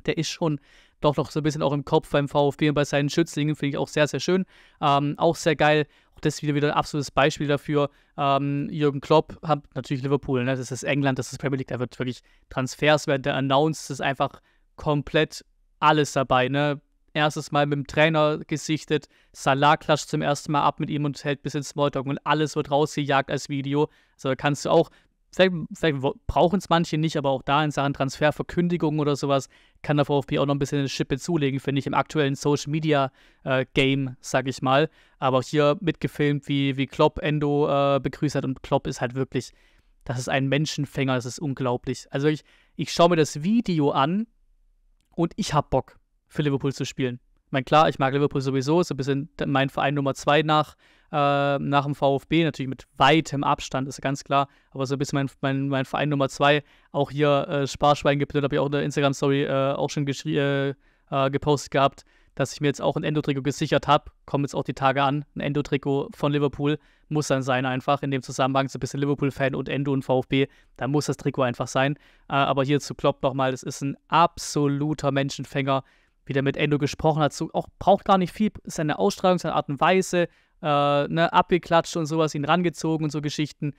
der ist schon doch noch so ein bisschen auch im Kopf beim VfB und bei seinen Schützlingen. Finde ich auch sehr, sehr schön. Ähm, auch sehr geil. Auch das ist wieder, wieder ein absolutes Beispiel dafür. Ähm, Jürgen Klopp hat natürlich Liverpool, ne? das ist England, das ist Premier League. Da wird wirklich Transfers werden Der announced. ist einfach komplett alles dabei. Ne? erstes Mal mit dem Trainer gesichtet. Salah klatscht zum ersten Mal ab mit ihm und hält ein bisschen Smalltalk und alles wird rausgejagt als Video. Also da kannst du auch Vielleicht, vielleicht brauchen es manche nicht, aber auch da in Sachen Transferverkündigung oder sowas kann der VfB auch noch ein bisschen eine Schippe zulegen, finde ich, im aktuellen Social Media äh, Game, sage ich mal. Aber auch hier mitgefilmt, wie, wie Klopp Endo äh, begrüßt hat und Klopp ist halt wirklich, das ist ein Menschenfänger, das ist unglaublich. Also ich, ich schaue mir das Video an und ich habe Bock, für Liverpool zu spielen. Ich meine, klar, ich mag Liverpool sowieso, ist ein bisschen mein Verein Nummer zwei nach, äh, nach dem VfB, natürlich mit weitem Abstand, ist ganz klar, aber so ein bisschen mein, mein, mein Verein Nummer zwei. Auch hier äh, Sparschwein gepinnt, habe ich auch in der Instagram-Story äh, auch schon äh, äh, gepostet gehabt, dass ich mir jetzt auch ein Endotrikot gesichert habe. Kommen jetzt auch die Tage an. Ein Endotrikot von Liverpool muss dann sein, einfach in dem Zusammenhang. So ein bisschen Liverpool-Fan und Endo und VfB, da muss das Trikot einfach sein. Äh, aber hier zu Klopp nochmal, das ist ein absoluter Menschenfänger wie der mit Endo gesprochen hat, so auch braucht gar nicht viel, seine Ausstrahlung, seine Art und Weise, äh, ne, abgeklatscht und sowas, ihn rangezogen und so Geschichten.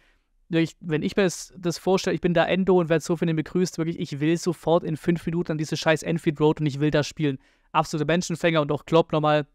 Ich, wenn ich mir das, das vorstelle, ich bin da Endo und werde so von ihm begrüßt, wirklich, ich will sofort in fünf Minuten an diese scheiß Enfield Road und ich will da spielen. Absolute Menschenfänger und auch Klopp nochmal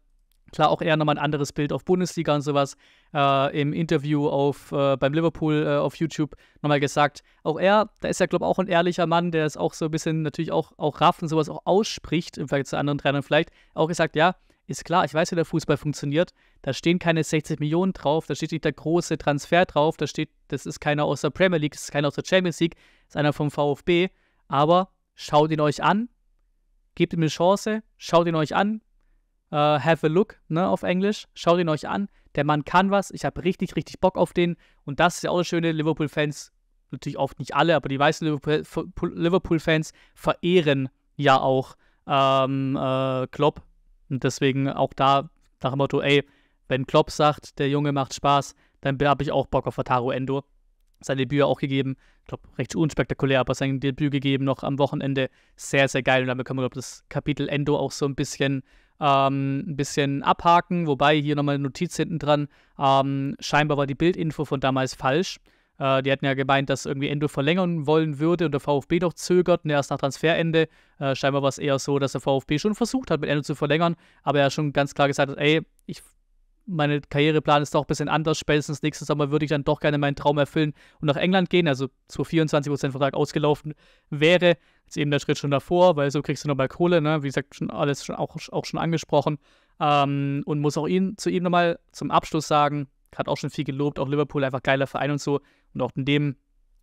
Klar, auch eher nochmal ein anderes Bild auf Bundesliga und sowas. Äh, Im Interview auf, äh, beim Liverpool äh, auf YouTube nochmal gesagt. Auch er, da ist er, glaube ich, auch ein ehrlicher Mann, der es auch so ein bisschen natürlich auch, auch rafft und sowas auch ausspricht im Vergleich zu anderen Trainern vielleicht. Auch gesagt, ja, ist klar, ich weiß, wie der Fußball funktioniert. Da stehen keine 60 Millionen drauf, da steht nicht der große Transfer drauf, da steht, das ist keiner aus der Premier League, das ist keiner aus der Champions League, das ist einer vom VfB. Aber schaut ihn euch an, gebt ihm eine Chance, schaut ihn euch an, äh, have a look, ne, auf Englisch. Schaut ihn euch an. Der Mann kann was. Ich habe richtig, richtig Bock auf den. Und das ist ja auch das Schöne. Liverpool-Fans, natürlich oft nicht alle, aber die meisten Liverpool-Fans verehren ja auch ähm, äh, Klopp. Und deswegen auch da nach dem Motto, ey, wenn Klopp sagt, der Junge macht Spaß, dann habe ich auch Bock auf Ataru Endo. Sein Debüt auch gegeben. Ich glaube, recht unspektakulär, aber sein Debüt gegeben noch am Wochenende. Sehr, sehr geil. Und damit können wir, glaube ich, das Kapitel Endo auch so ein bisschen ähm, ein bisschen abhaken. Wobei hier nochmal eine Notiz hinten dran. Ähm, scheinbar war die Bildinfo von damals falsch. Äh, die hatten ja gemeint, dass irgendwie Endo verlängern wollen würde und der VfB doch zögert und erst nach Transferende. Äh, scheinbar war es eher so, dass der VfB schon versucht hat, mit Endo zu verlängern, aber er schon ganz klar gesagt hat, ey, ich meine Karriereplan ist doch ein bisschen anders. Spätestens nächsten Sommer würde ich dann doch gerne meinen Traum erfüllen und nach England gehen. Also zu 24% Vertrag ausgelaufen wäre. Jetzt eben der Schritt schon davor, weil so kriegst du nochmal Kohle, ne? Wie gesagt, schon alles schon auch, auch schon angesprochen. Ähm, und muss auch ihn, zu ihm nochmal zum Abschluss sagen, hat auch schon viel gelobt, auch Liverpool einfach geiler Verein und so. Und auch in dem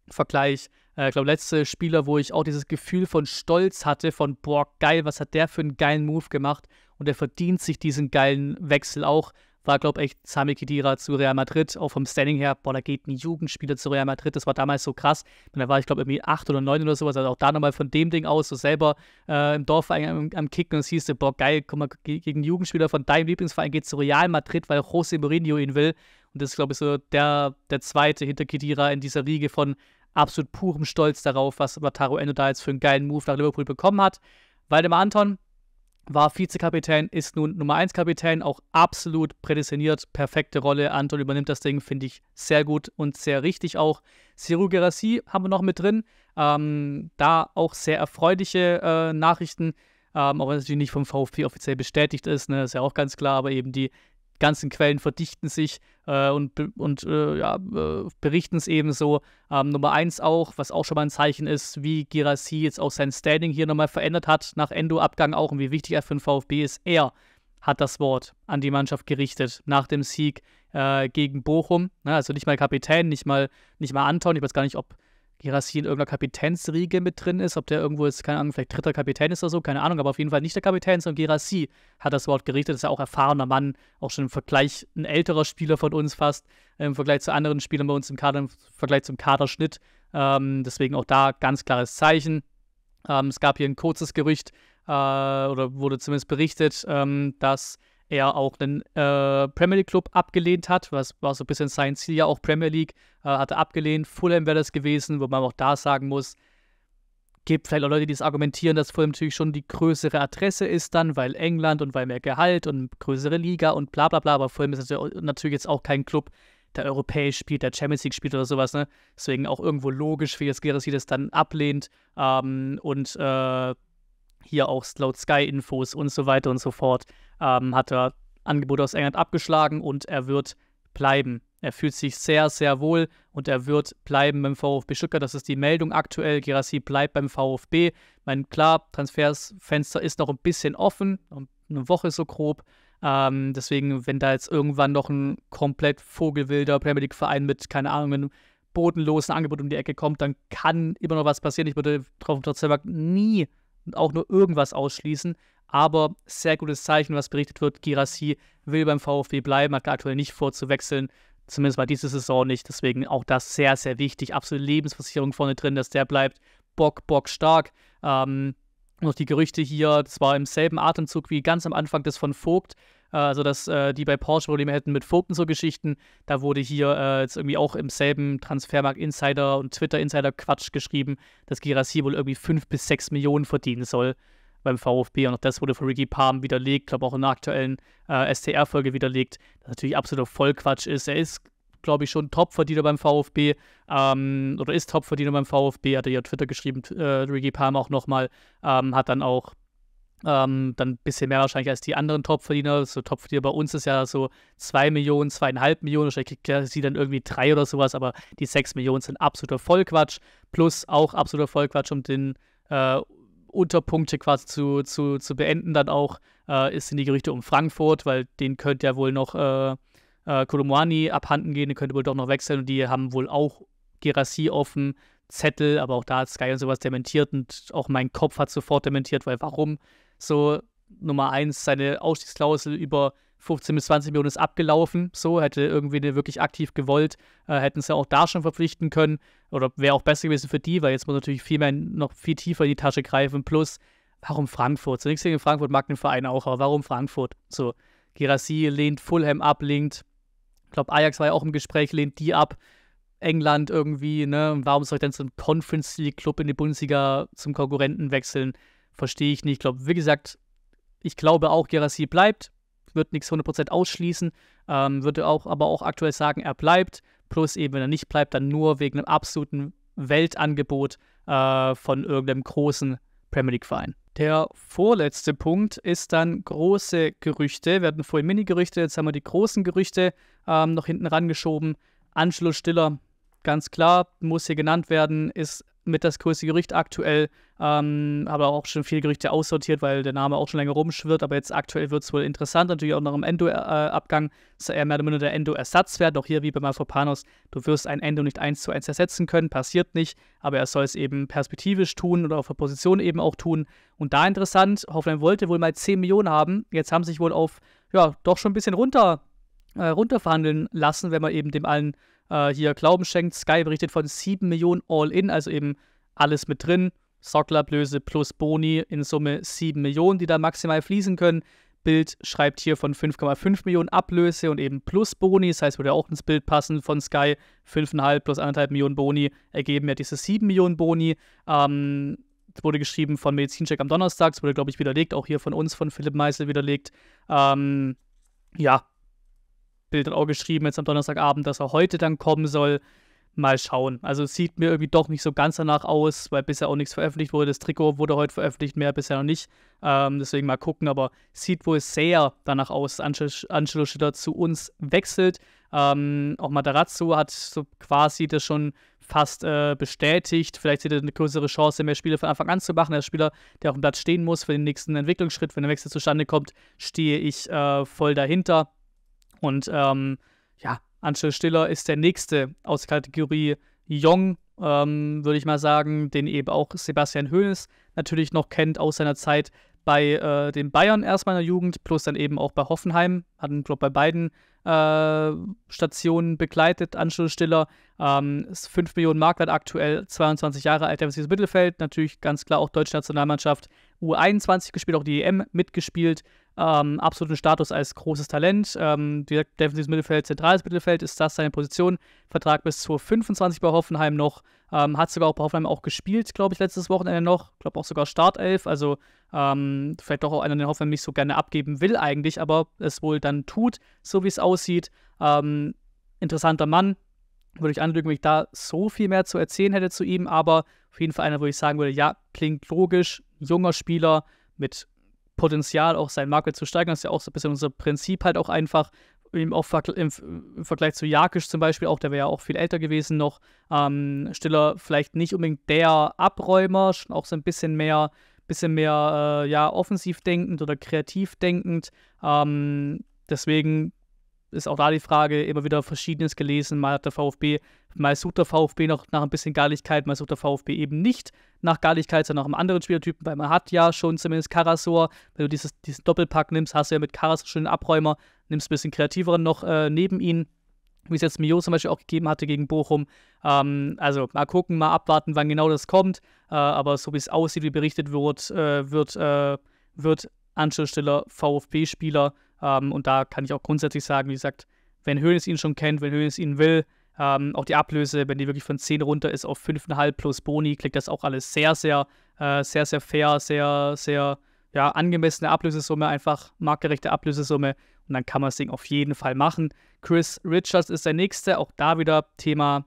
Vergleich, äh, ich glaube, letzte Spieler, wo ich auch dieses Gefühl von Stolz hatte, von boah, geil, was hat der für einen geilen Move gemacht? Und er verdient sich diesen geilen Wechsel auch war, glaube ich, echt Sami Khedira zu Real Madrid, auch vom Standing her, boah, da geht ein Jugendspieler zu Real Madrid, das war damals so krass. Und da war ich, glaube ich, irgendwie acht oder neun oder sowas, also auch da nochmal von dem Ding aus, so selber äh, im Dorf am, am Kicken und es hieß, boah, geil, guck mal, gegen einen Jugendspieler von deinem Lieblingsverein geht zu Real Madrid, weil José Mourinho ihn will. Und das ist, glaube ich, so der, der zweite hinter Khedira in dieser Riege von absolut purem Stolz darauf, was Mataro Endo da jetzt für einen geilen Move nach Liverpool bekommen hat. Waldemar Anton, war Vizekapitän, ist nun Nummer 1 Kapitän, auch absolut prädestiniert, perfekte Rolle. Anton übernimmt das Ding, finde ich sehr gut und sehr richtig auch. Cyril Gerassi haben wir noch mit drin, ähm, da auch sehr erfreuliche äh, Nachrichten, ähm, auch wenn es natürlich nicht vom VfB offiziell bestätigt ist, ne, ist ja auch ganz klar, aber eben die ganzen Quellen verdichten sich äh, und, und äh, ja, äh, berichten es ebenso. Ähm, Nummer eins auch, was auch schon mal ein Zeichen ist, wie Girassi jetzt auch sein Standing hier nochmal verändert hat, nach Endo-Abgang auch und wie wichtig er für den VfB ist. Er hat das Wort an die Mannschaft gerichtet nach dem Sieg äh, gegen Bochum. Na, ne, also nicht mal Kapitän, nicht mal, nicht mal Anton. Ich weiß gar nicht, ob Hierarchie in irgendeiner Kapitänsriege mit drin ist, ob der irgendwo ist, keine Ahnung, vielleicht dritter Kapitän ist oder so, keine Ahnung, aber auf jeden Fall nicht der Kapitän, sondern Gerassi hat das Wort gerichtet, ist ja auch erfahrener Mann, auch schon im Vergleich ein älterer Spieler von uns fast, im Vergleich zu anderen Spielern bei uns im Kader, im Vergleich zum Kaderschnitt. Ähm, deswegen auch da ganz klares Zeichen. Ähm, es gab hier ein kurzes Gerücht äh, oder wurde zumindest berichtet, ähm, dass er auch einen äh, Premier League Club abgelehnt hat. Was war so ein bisschen sein Ziel ja auch Premier League, äh, hat er abgelehnt. Fulham wäre das gewesen, wo man auch da sagen muss, gibt vielleicht auch Leute, die es argumentieren, dass Fulham natürlich schon die größere Adresse ist dann, weil England und weil mehr Gehalt und größere Liga und bla bla bla. Aber Fulham ist natürlich jetzt auch kein Club, der europäisch spielt, der Champions League spielt oder sowas. Ne? Deswegen auch irgendwo logisch wie das Gerrit, dass sie das dann ablehnt ähm, und äh, hier auch laut Sky-Infos und so weiter und so fort, ähm, hat er Angebote aus England abgeschlagen und er wird bleiben. Er fühlt sich sehr, sehr wohl und er wird bleiben beim VfB Stuttgart. Das ist die Meldung aktuell. Gerassi bleibt beim VfB. Mein klar, Transfersfenster ist noch ein bisschen offen, eine Woche so grob. Ähm, deswegen, wenn da jetzt irgendwann noch ein komplett vogelwilder Premier League-Verein mit, keine Ahnung, einem bodenlosen Angebot um die Ecke kommt, dann kann immer noch was passieren. Ich würde darauf trotzdem nie auch nur irgendwas ausschließen. Aber sehr gutes Zeichen, was berichtet wird. Girassi will beim VfB bleiben, hat aktuell nicht vor zu wechseln. Zumindest war diese Saison nicht. Deswegen auch das sehr, sehr wichtig. Absolute Lebensversicherung vorne drin, dass der bleibt. Bock, Bock stark. Ähm, noch die Gerüchte hier, das war im selben Atemzug wie ganz am Anfang des von Vogt, also dass äh, die bei Porsche Probleme hätten mit Vogt so Geschichten. Da wurde hier äh, jetzt irgendwie auch im selben Transfermarkt Insider und Twitter Insider Quatsch geschrieben, dass Girassi wohl irgendwie 5 bis 6 Millionen verdienen soll beim VfB. Und auch das wurde von Ricky Palm widerlegt, glaube auch in der aktuellen äh, STR-Folge widerlegt, das natürlich absoluter Vollquatsch ist. Er ist glaube ich, schon Topverdiener beim VfB ähm, oder ist Topverdiener beim VfB, hat er ja Twitter geschrieben, äh, Ricky Palm auch nochmal, ähm, hat dann auch ähm, dann ein bisschen mehr wahrscheinlich als die anderen Topverdiener. So Topverdiener bei uns ist ja so 2 Millionen, 2,5 Millionen. Vielleicht kriegt sie dann irgendwie 3 oder sowas, aber die 6 Millionen sind absoluter Vollquatsch. Plus auch absoluter Vollquatsch, um den äh, Unterpunkte quasi zu, zu, zu beenden. Dann auch äh, ist in die Gerüchte um Frankfurt, weil den könnte ja wohl noch äh, äh Kolomwani abhanden gehen, den könnte wohl doch noch wechseln. Und die haben wohl auch Gerassi offen. Zettel, aber auch da hat Sky und sowas dementiert und auch mein Kopf hat sofort dementiert, weil warum so, Nummer eins, seine Ausstiegsklausel über 15 bis 20 Millionen ist abgelaufen. So, hätte irgendwie eine wirklich aktiv gewollt, äh, hätten sie auch da schon verpflichten können. Oder wäre auch besser gewesen für die, weil jetzt muss natürlich viel mehr noch viel tiefer in die Tasche greifen. Plus, warum Frankfurt? Zunächst gegen Frankfurt mag den Verein auch, aber warum Frankfurt? So, Girassi lehnt Fulham ab, lehnt, ich glaube, Ajax war ja auch im Gespräch, lehnt die ab. England irgendwie, ne? Warum soll ich dann zum Conference League Club in die Bundesliga zum Konkurrenten wechseln? Verstehe ich nicht. Ich glaube, wie gesagt, ich glaube auch, Gerassi bleibt. Wird nichts 100% ausschließen. Ähm, würde auch, aber auch aktuell sagen, er bleibt. Plus eben, wenn er nicht bleibt, dann nur wegen einem absoluten Weltangebot äh, von irgendeinem großen Premier League-Verein. Der vorletzte Punkt ist dann große Gerüchte. Wir hatten vorhin Mini-Gerüchte, jetzt haben wir die großen Gerüchte ähm, noch hinten rangeschoben. Angelo Stiller, ganz klar, muss hier genannt werden, ist mit das größte Gerücht aktuell. Ähm, habe auch schon viele Gerüchte aussortiert, weil der Name auch schon länger rumschwirrt. Aber jetzt aktuell wird es wohl interessant. Natürlich auch noch im Endo-Abgang. Äh, ist er mehr oder minder der Endo-Ersatz wert. Doch hier wie bei Malfopanos, du wirst ein Endo nicht eins zu eins ersetzen können. Passiert nicht. Aber er soll es eben perspektivisch tun oder auf der Position eben auch tun. Und da interessant, Hoffenheim wollte wohl mal 10 Millionen haben. Jetzt haben sich wohl auf, ja, doch schon ein bisschen runter äh, runterverhandeln lassen, wenn man eben dem allen äh, hier Glauben schenkt. Sky berichtet von 7 Millionen All-In, also eben alles mit drin. Socklablöse plus Boni in Summe 7 Millionen, die da maximal fließen können. Bild schreibt hier von 5,5 Millionen Ablöse und eben plus Boni, das heißt, würde auch ins Bild passen von Sky. 5,5 plus 1,5 Millionen Boni ergeben ja diese 7 Millionen Boni. Ähm, wurde geschrieben von Medizincheck am Donnerstag, das wurde, glaube ich, widerlegt, auch hier von uns, von Philipp Meisel widerlegt. Ähm, ja, Bild hat auch geschrieben jetzt am Donnerstagabend, dass er heute dann kommen soll. Mal schauen. Also sieht mir irgendwie doch nicht so ganz danach aus, weil bisher auch nichts veröffentlicht wurde. Das Trikot wurde heute veröffentlicht, mehr bisher noch nicht. Ähm, deswegen mal gucken, aber sieht wohl sehr danach aus, dass Angelo Schiller zu uns wechselt. Ähm, auch Matarazzo hat so quasi das schon fast äh, bestätigt. Vielleicht sieht er eine größere Chance, mehr Spiele von Anfang an zu machen. Der Spieler, der auf dem Platz stehen muss für den nächsten Entwicklungsschritt, wenn der Wechsel zustande kommt, stehe ich äh, voll dahinter. Und ähm, ja, Anstelle Stiller ist der nächste aus der Kategorie Jong, ähm, würde ich mal sagen, den eben auch Sebastian Hoeneß natürlich noch kennt aus seiner Zeit bei äh, den Bayern erstmal in der Jugend, plus dann eben auch bei Hoffenheim, hat ihn, glaube bei beiden äh, Stationen begleitet, Anschluss Stiller, ähm, ist 5 Millionen Mark wert aktuell, 22 Jahre alt, der defensives Mittelfeld, natürlich ganz klar auch deutsche Nationalmannschaft, U21 gespielt, auch die EM mitgespielt. Ähm, absoluten Status als großes Talent. Ähm, direkt defensives Mittelfeld, zentrales Mittelfeld ist das seine Position. Vertrag bis zur 25 bei Hoffenheim noch. Ähm, hat sogar auch bei Hoffenheim auch gespielt, glaube ich, letztes Wochenende noch. Ich glaube auch sogar Startelf. Also ähm, vielleicht doch auch einer, den Hoffenheim nicht so gerne abgeben will eigentlich, aber es wohl dann tut, so wie es aussieht. Ähm, interessanter Mann. Würde ich anlügen, wenn ich da so viel mehr zu erzählen hätte zu ihm, aber auf jeden Fall einer, wo ich sagen würde, ja, klingt logisch, junger Spieler mit Potenzial, auch seinen Marktwert zu steigern. Das ist ja auch so ein bisschen unser Prinzip halt auch einfach. Im, auch im, im Vergleich zu Jakisch zum Beispiel, auch der wäre ja auch viel älter gewesen noch. Ähm, Stiller vielleicht nicht unbedingt der Abräumer, schon auch so ein bisschen mehr, bisschen mehr äh, ja, offensiv denkend oder kreativ denkend. Ähm, deswegen ist auch da die Frage, immer wieder Verschiedenes gelesen. Mal hat der VfB, mal sucht der VfB noch nach ein bisschen Geiligkeit, mal sucht der VfB eben nicht nach Geiligkeit, sondern nach einem anderen Spielertypen, weil man hat ja schon zumindest Karasor. Wenn du dieses, diesen Doppelpack nimmst, hast du ja mit Karasor schon einen Abräumer, nimmst ein bisschen kreativeren noch äh, neben ihn. Wie es jetzt Mio zum Beispiel auch gegeben hatte gegen Bochum. Ähm, also mal gucken, mal abwarten, wann genau das kommt. Äh, aber so wie es aussieht, wie berichtet wird, äh, wird, äh, wird Anschlussstiller VfB-Spieler ähm, und da kann ich auch grundsätzlich sagen, wie gesagt, wenn Hönes ihn schon kennt, wenn Hönes ihn will, ähm, auch die Ablöse, wenn die wirklich von 10 runter ist auf 5,5 plus Boni, klingt das auch alles sehr, sehr, äh, sehr, sehr fair, sehr, sehr ja, angemessene Ablösesumme, einfach marktgerechte Ablösesumme. Und dann kann man das Ding auf jeden Fall machen. Chris Richards ist der nächste, auch da wieder Thema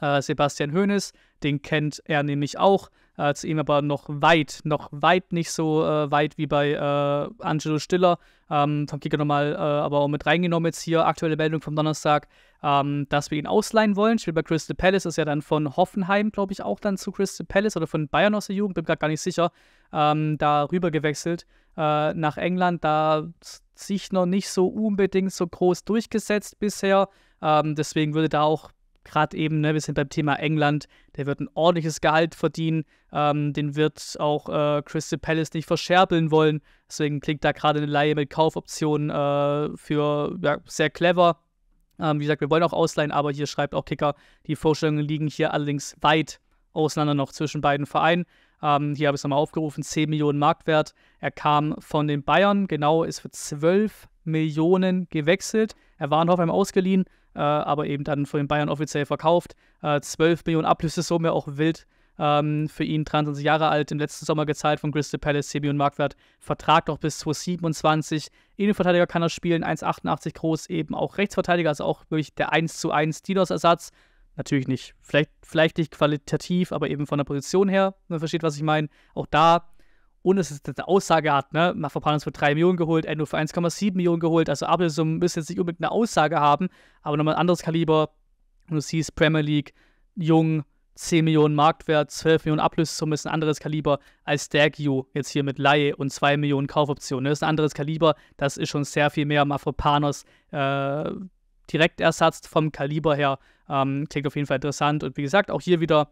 äh, Sebastian Hoeneß. Den kennt er nämlich auch äh, zu ihm aber noch weit, noch weit nicht so äh, weit wie bei äh, Angelo Stiller. Ähm, vom Kicker nochmal, äh, aber auch mit reingenommen jetzt hier, aktuelle Meldung vom Donnerstag, ähm, dass wir ihn ausleihen wollen. Spielt bei Crystal Palace, ist ja dann von Hoffenheim, glaube ich, auch dann zu Crystal Palace oder von Bayern aus der Jugend, bin gerade gar nicht sicher, ähm, da rüber gewechselt äh, nach England. Da sich noch nicht so unbedingt so groß durchgesetzt bisher. Ähm, deswegen würde da auch gerade eben, ne, wir sind beim Thema England, der wird ein ordentliches Gehalt verdienen, ähm, den wird auch äh, Crystal Palace nicht verscherbeln wollen, deswegen klingt da gerade eine Laie mit Kaufoptionen äh, für ja, sehr clever. Ähm, wie gesagt, wir wollen auch ausleihen, aber hier schreibt auch Kicker, die Vorstellungen liegen hier allerdings weit auseinander noch zwischen beiden Vereinen. Ähm, hier habe ich es nochmal aufgerufen, 10 Millionen Marktwert. Er kam von den Bayern, genau, ist für 12 Millionen gewechselt. Er war in Hoffenheim ausgeliehen, äh, aber eben dann von den Bayern offiziell verkauft. Äh, 12 Millionen Ablösesumme, auch wild ähm, für ihn, 23 Jahre alt, im letzten Sommer gezahlt von Crystal Palace, Sebi und Marktwert. Vertrag noch bis 2027. Innenverteidiger kann er spielen, 1,88 groß, eben auch Rechtsverteidiger, also auch wirklich der 1 zu 1 Dinos-Ersatz. Natürlich nicht, vielleicht, vielleicht nicht qualitativ, aber eben von der Position her, man versteht, was ich meine. Auch da und es ist eine Aussage ne? hat, ne? Mafropanos für 3 Millionen geholt, Endo für 1,7 Millionen geholt, also Abelsum müssen jetzt nicht unbedingt eine Aussage haben, aber nochmal ein anderes Kaliber. Und du siehst Premier League, jung, 10 Millionen Marktwert, 12 Millionen Ablösesumme ist ein anderes Kaliber als Dergio jetzt hier mit Laie und 2 Millionen Kaufoptionen. Das ist ein anderes Kaliber, das ist schon sehr viel mehr Mafropanos äh, ersetzt vom Kaliber her. Ähm, klingt auf jeden Fall interessant und wie gesagt, auch hier wieder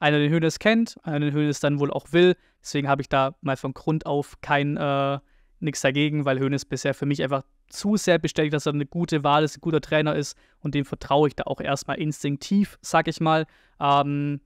einer, den Hönes kennt, einer, den Hönes dann wohl auch will. Deswegen habe ich da mal von Grund auf kein äh, nichts dagegen, weil Hönes bisher für mich einfach zu sehr bestätigt, dass er eine gute Wahl ist, ein guter Trainer ist und dem vertraue ich da auch erstmal instinktiv, sag ich mal. Ähm,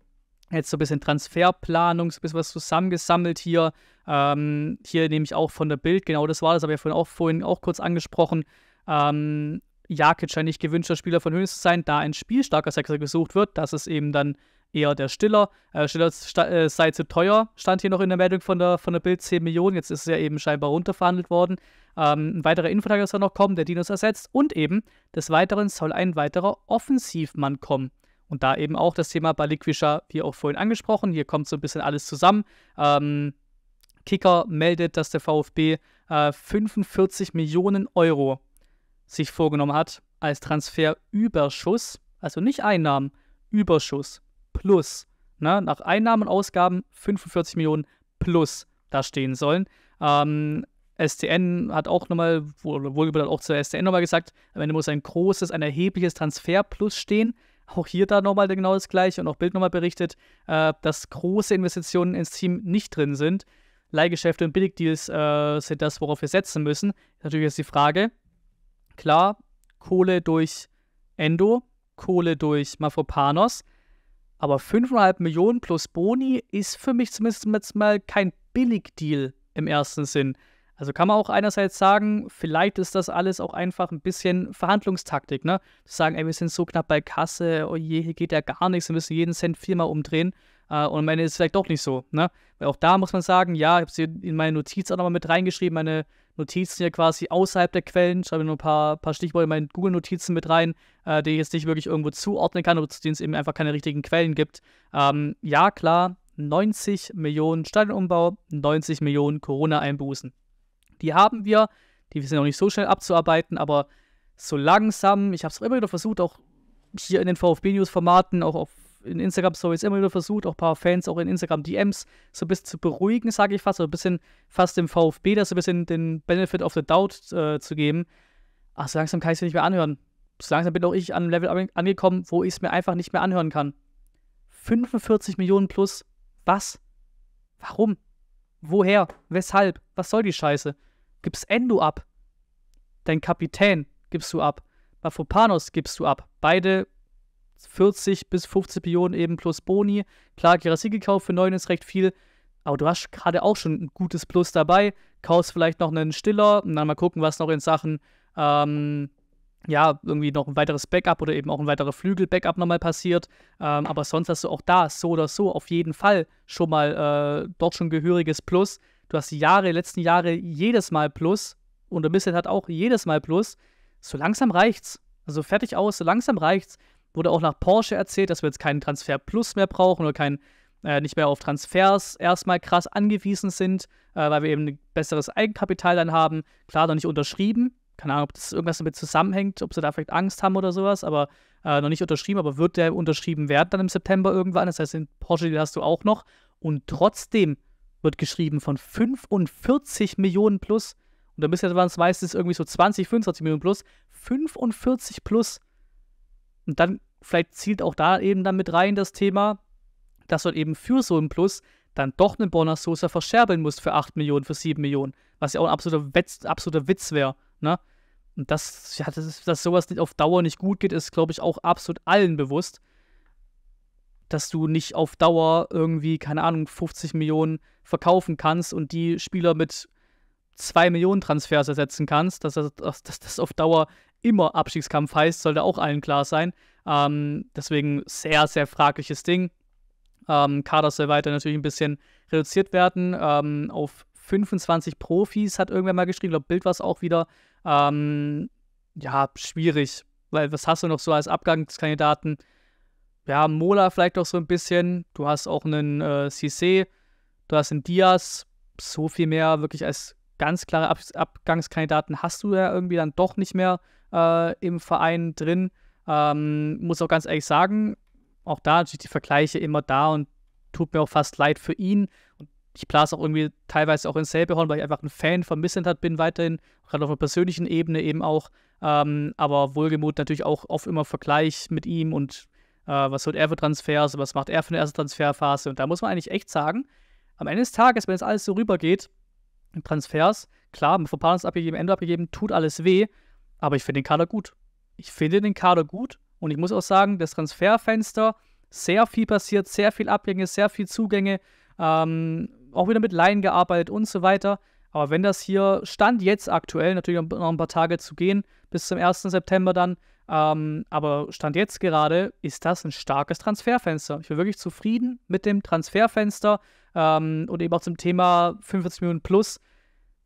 jetzt so ein bisschen Transferplanung, so ein bisschen was zusammengesammelt hier. Ähm, hier nehme ich auch von der Bild, genau das war das, habe ich ja vorhin auch, vorhin auch kurz angesprochen. Ähm, Jakic scheint nicht gewünschter Spieler von Hönes zu sein, da ein spielstarker Sechser gesucht wird. Das ist eben dann eher der Stiller. Äh, Stiller äh, sei zu teuer, stand hier noch in der Meldung von der, von der Bild 10 Millionen. Jetzt ist es ja eben scheinbar runterverhandelt worden. Ähm, ein weiterer Innenverteidiger soll noch kommen, der Dinos ersetzt. Und eben, des Weiteren soll ein weiterer Offensivmann kommen. Und da eben auch das Thema Balikwischer, wie auch vorhin angesprochen. Hier kommt so ein bisschen alles zusammen. Ähm, Kicker meldet, dass der VfB äh, 45 Millionen Euro sich vorgenommen hat als Transferüberschuss, also nicht Einnahmen, Überschuss plus. Ne? Nach Einnahmen und Ausgaben 45 Millionen plus da stehen sollen. Ähm, STN hat auch nochmal, Wohlgebot auch zur STN nochmal gesagt, am Ende muss ein großes, ein erhebliches Transfer plus stehen. Auch hier da nochmal genau das gleiche und auch Bild nochmal berichtet, äh, dass große Investitionen ins Team nicht drin sind. Leihgeschäfte und Billigdeals äh, sind das, worauf wir setzen müssen. Natürlich ist die Frage, klar, Kohle durch Endo, Kohle durch Mafropanos, aber 5,5 Millionen plus Boni ist für mich zumindest jetzt mal kein Billigdeal im ersten Sinn. Also kann man auch einerseits sagen, vielleicht ist das alles auch einfach ein bisschen Verhandlungstaktik, ne? Zu sagen, ey, wir sind so knapp bei Kasse, oh je, hier geht ja gar nichts, wir müssen jeden Cent viermal umdrehen. Äh, und am Ende ist es vielleicht doch nicht so, ne? Weil auch da muss man sagen, ja, ich habe es in meine Notiz auch nochmal mit reingeschrieben, meine Notizen hier quasi außerhalb der Quellen, Ich schreibe nur ein paar, paar Stichworte in meine Google-Notizen mit rein, äh, die ich jetzt nicht wirklich irgendwo zuordnen kann oder zu denen es eben einfach keine richtigen Quellen gibt. Ähm, ja, klar, 90 Millionen Stadionumbau, 90 Millionen Corona-Einbußen. Die haben wir, die sind noch nicht so schnell abzuarbeiten, aber so langsam, ich habe es immer wieder versucht, auch hier in den VfB-News-Formaten, auch auf in Instagram-Stories immer wieder versucht, auch ein paar Fans auch in Instagram-DMs so ein bisschen zu beruhigen, sage ich fast, so ein bisschen fast dem VfB da so ein bisschen den Benefit of the Doubt äh, zu geben. Ach, so langsam kann ich es nicht mehr anhören. So langsam bin auch ich an einem Level angekommen, wo ich es mir einfach nicht mehr anhören kann. 45 Millionen plus, was? Warum? Woher? Weshalb? Was soll die Scheiße? Gibst Endo ab? Dein Kapitän gibst du ab. Mafopanos gibst du ab. Beide 40 bis 50 Millionen eben plus Boni. Klar, Gerassi gekauft für 9 ist recht viel, aber du hast gerade auch schon ein gutes Plus dabei. Kaufst vielleicht noch einen Stiller und dann mal gucken, was noch in Sachen, ähm, ja, irgendwie noch ein weiteres Backup oder eben auch ein weiterer Flügel-Backup nochmal passiert. Ähm, aber sonst hast du auch da so oder so auf jeden Fall schon mal äh, dort schon gehöriges Plus. Du hast die Jahre, die letzten Jahre jedes Mal Plus und der Misset hat auch jedes Mal Plus. So langsam reicht's. Also fertig aus, so langsam reicht's wurde auch nach Porsche erzählt, dass wir jetzt keinen Transfer Plus mehr brauchen oder kein, äh, nicht mehr auf Transfers erstmal krass angewiesen sind, äh, weil wir eben ein besseres Eigenkapital dann haben. Klar, noch nicht unterschrieben. Keine Ahnung, ob das irgendwas damit zusammenhängt, ob sie da vielleicht Angst haben oder sowas, aber äh, noch nicht unterschrieben, aber wird der unterschrieben werden dann im September irgendwann. Das heißt, den Porsche hast du auch noch. Und trotzdem wird geschrieben von 45 Millionen plus. Und dann bisher waren es meistens irgendwie so 20, 25 Millionen plus. 45 plus und dann vielleicht zielt auch da eben dann mit rein das Thema, dass man eben für so ein Plus dann doch eine Bonner Sosa verscherbeln muss für 8 Millionen, für 7 Millionen, was ja auch ein absoluter Witz, absoluter Witz wäre. Ne? Und das, ja, das, dass sowas nicht auf Dauer nicht gut geht, ist, glaube ich, auch absolut allen bewusst, dass du nicht auf Dauer irgendwie, keine Ahnung, 50 Millionen verkaufen kannst und die Spieler mit 2 Millionen Transfers ersetzen kannst, dass das, dass das auf Dauer immer Abstiegskampf heißt, sollte auch allen klar sein. Ähm, deswegen sehr, sehr fragliches Ding. Ähm, Kader soll weiter natürlich ein bisschen reduziert werden. Ähm, auf 25 Profis hat irgendwer mal geschrieben, ich glaube, Bild war es auch wieder. Ähm, ja, schwierig, weil was hast du noch so als Abgangskandidaten? Ja, Mola vielleicht auch so ein bisschen. Du hast auch einen äh, Cissé, du hast einen Diaz. So viel mehr wirklich als ganz klare Ab Abgangskandidaten hast du ja irgendwie dann doch nicht mehr äh, im Verein drin. Ähm, muss auch ganz ehrlich sagen, auch da natürlich die Vergleiche immer da und tut mir auch fast leid für ihn. Und ich blase auch irgendwie teilweise auch ins selbe Horn, weil ich einfach ein Fan von Missentat bin weiterhin, gerade auf einer persönlichen Ebene eben auch. Ähm, aber Wohlgemut natürlich auch oft immer Vergleich mit ihm und äh, was holt er für Transfers, was macht er für eine erste Transferphase. Und da muss man eigentlich echt sagen, am Ende des Tages, wenn es alles so rübergeht, Transfers, klar, mit abgegeben, Ende abgegeben, tut alles weh. Aber ich finde den Kader gut. Ich finde den Kader gut und ich muss auch sagen, das Transferfenster, sehr viel passiert, sehr viel Abgänge, sehr viel Zugänge, ähm, auch wieder mit Laien gearbeitet und so weiter. Aber wenn das hier Stand jetzt aktuell, natürlich noch ein paar Tage zu gehen, bis zum 1. September dann, ähm, aber Stand jetzt gerade, ist das ein starkes Transferfenster. Ich bin wirklich zufrieden mit dem Transferfenster ähm, und eben auch zum Thema 45 Millionen plus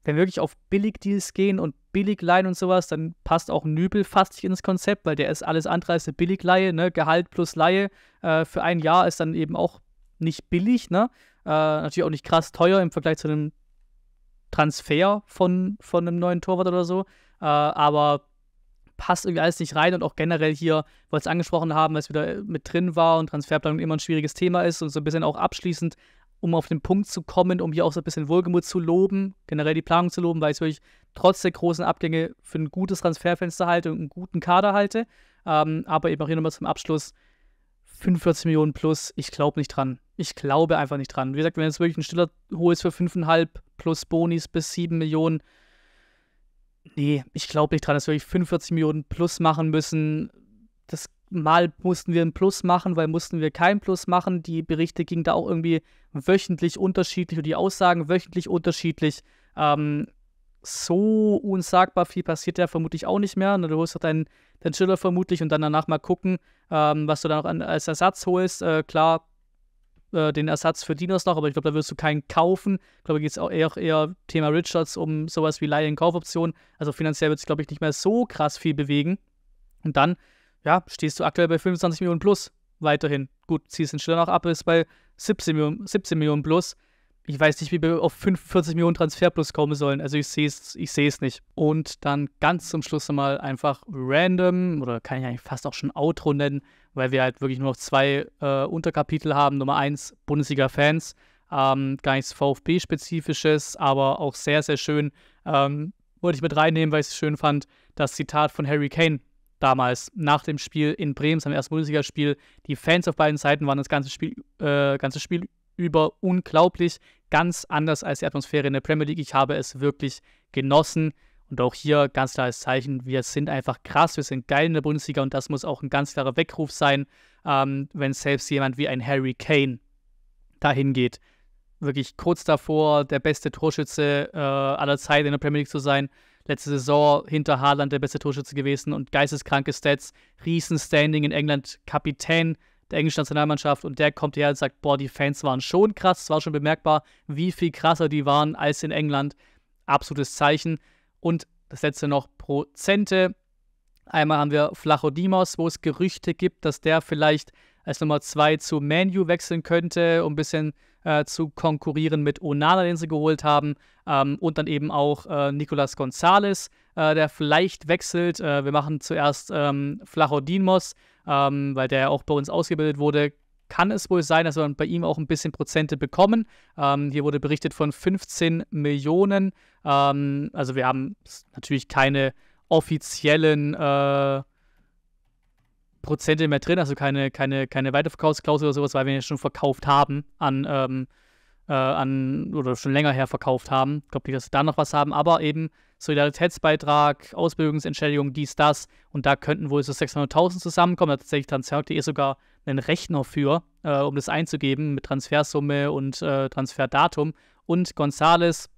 wenn wir wirklich auf Billigdeals gehen und Billigleihen und sowas, dann passt auch Nübel fast nicht ins Konzept, weil der ist alles andere als eine Billigleihe, ne? Gehalt plus Leihe äh, für ein Jahr ist dann eben auch nicht billig, ne? Äh, natürlich auch nicht krass teuer im Vergleich zu einem Transfer von, von einem neuen Torwart oder so, äh, aber passt irgendwie alles nicht rein und auch generell hier, weil es angesprochen haben, weil es wieder mit drin war und Transferplanung immer ein schwieriges Thema ist und so ein bisschen auch abschließend um auf den Punkt zu kommen, um hier auch so ein bisschen Wohlgemut zu loben, generell die Planung zu loben, weil ich es wirklich trotz der großen Abgänge für ein gutes Transferfenster halte und einen guten Kader halte. Ähm, aber eben auch hier nochmal zum Abschluss. 45 Millionen plus, ich glaube nicht dran. Ich glaube einfach nicht dran. Wie gesagt, wenn es wirklich ein stiller hohes für 5,5 plus Bonis bis 7 Millionen, nee, ich glaube nicht dran, dass wir wirklich 45 Millionen plus machen müssen. Das mal mussten wir einen Plus machen, weil mussten wir keinen Plus machen. Die Berichte gingen da auch irgendwie wöchentlich unterschiedlich und die Aussagen wöchentlich unterschiedlich. Ähm, so unsagbar viel passiert ja vermutlich auch nicht mehr. Ne, du holst doch deinen, deinen Schiller vermutlich und dann danach mal gucken, ähm, was du dann auch an, als Ersatz holst. Äh, klar, äh, den Ersatz für Dinos noch, aber ich glaube, da wirst du keinen kaufen. Ich glaube, da geht es auch eher, eher Thema Richards um sowas wie Leih- und Kaufoptionen. Also finanziell wird es, glaube ich, nicht mehr so krass viel bewegen. Und dann ja, stehst du aktuell bei 25 Millionen plus weiterhin. Gut, ziehst den Schiller noch ab, ist bei 17 Millionen, 17 Millionen plus. Ich weiß nicht, wie wir auf 45 Millionen Transfer plus kommen sollen. Also ich sehe es ich nicht. Und dann ganz zum Schluss nochmal einfach random, oder kann ich eigentlich fast auch schon Outro nennen, weil wir halt wirklich nur noch zwei äh, Unterkapitel haben. Nummer eins, Bundesliga-Fans. Ähm, gar nichts VfB-spezifisches, aber auch sehr, sehr schön. Ähm, wollte ich mit reinnehmen, weil ich es schön fand, das Zitat von Harry Kane damals nach dem Spiel in Bremen, seinem ersten Bundesligaspiel. Die Fans auf beiden Seiten waren das ganze Spiel, äh, ganze Spiel über unglaublich, ganz anders als die Atmosphäre in der Premier League. Ich habe es wirklich genossen. Und auch hier ganz klares Zeichen, wir sind einfach krass, wir sind geil in der Bundesliga und das muss auch ein ganz klarer Weckruf sein, ähm, wenn selbst jemand wie ein Harry Kane dahin geht. Wirklich kurz davor, der beste Torschütze äh, aller Zeiten in der Premier League zu sein letzte Saison hinter Haaland der beste Torschütze gewesen und geisteskranke Stats, Riesen-Standing in England, Kapitän der englischen Nationalmannschaft und der kommt her und sagt, boah, die Fans waren schon krass, es war schon bemerkbar, wie viel krasser die waren als in England. Absolutes Zeichen. Und das letzte noch, Prozente. Einmal haben wir Flachodimos, wo es Gerüchte gibt, dass der vielleicht als Nummer 2 zu Manu wechseln könnte, um ein bisschen äh, zu konkurrieren mit Onana, den sie geholt haben. Ähm, und dann eben auch äh, Nicolas Gonzalez, äh, der vielleicht wechselt. Äh, wir machen zuerst ähm, Flachodinmos, ähm, weil der ja auch bei uns ausgebildet wurde kann es wohl sein, dass wir bei ihm auch ein bisschen Prozente bekommen. Ähm, hier wurde berichtet von 15 Millionen. Ähm, also wir haben natürlich keine offiziellen äh, Prozente mehr drin, also keine, keine, keine Weiterverkaufsklausel oder sowas, weil wir ja schon verkauft haben an, ähm, äh, an oder schon länger her verkauft haben. Ich glaube nicht, dass wir da noch was haben, aber eben Solidaritätsbeitrag, Ausbildungsentschädigung, dies, das und da könnten wohl so 600.000 zusammenkommen. Da tatsächlich Transfer.de sogar einen Rechner für, äh, um das einzugeben mit Transfersumme und äh, Transferdatum. Und Gonzales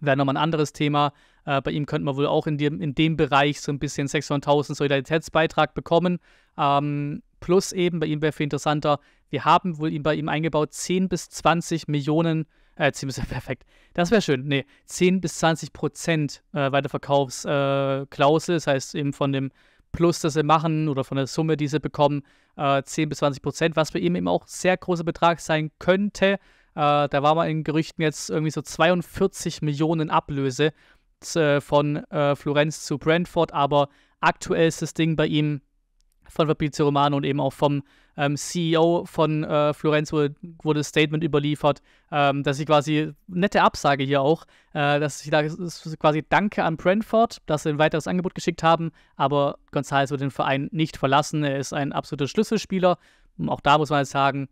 wäre nochmal ein anderes Thema, äh, bei ihm könnte man wohl auch in dem, in dem Bereich so ein bisschen 600.000 Solidaritätsbeitrag bekommen. Ähm, plus eben, bei ihm wäre viel interessanter, wir haben wohl bei ihm eingebaut 10 bis 20 Millionen, äh, 10 bis, perfekt, das wäre schön, nee, 10 bis 20 Prozent äh, Weiterverkaufsklausel, äh, das heißt eben von dem Plus, das sie machen oder von der Summe, die sie bekommen, äh, 10 bis 20 Prozent, was bei ihm eben auch sehr großer Betrag sein könnte. Äh, da war mal in Gerüchten jetzt irgendwie so 42 Millionen Ablöse. Äh, von äh, Florenz zu Brentford, aber aktuell ist das Ding bei ihm von Fabrizio Romano und eben auch vom ähm, CEO von äh, Florenz wurde, wurde das Statement überliefert, ähm, dass ich quasi, nette Absage hier auch, äh, dass ich da quasi Danke an Brentford, dass sie ein weiteres Angebot geschickt haben, aber González wird den Verein nicht verlassen. Er ist ein absoluter Schlüsselspieler. auch da muss man jetzt sagen,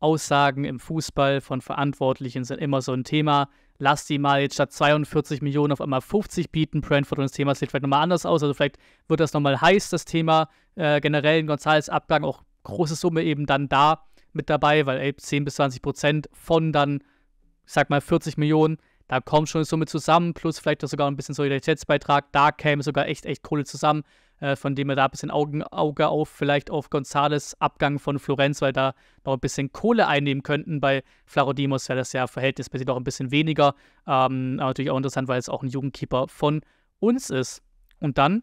Aussagen im Fußball von Verantwortlichen sind immer so ein Thema lass die mal jetzt statt 42 Millionen auf einmal 50 bieten, Brentford und das Thema sieht vielleicht nochmal anders aus. Also vielleicht wird das nochmal heiß, das Thema äh, generell in Gonzales Abgang, auch große Summe eben dann da mit dabei, weil ey, 10 bis 20 Prozent von dann, ich sag mal 40 Millionen, da kommt schon eine Summe zusammen, plus vielleicht sogar ein bisschen Solidaritätsbeitrag, da käme sogar echt, echt Kohle zusammen. Äh, von dem her da ein bisschen Augen, Auge auf, vielleicht auf Gonzales Abgang von Florenz, weil da noch ein bisschen Kohle einnehmen könnten. Bei Flarodimos wäre das ja verhältnismäßig noch ein bisschen weniger. Ähm, aber natürlich auch interessant, weil es auch ein Jugendkeeper von uns ist. Und dann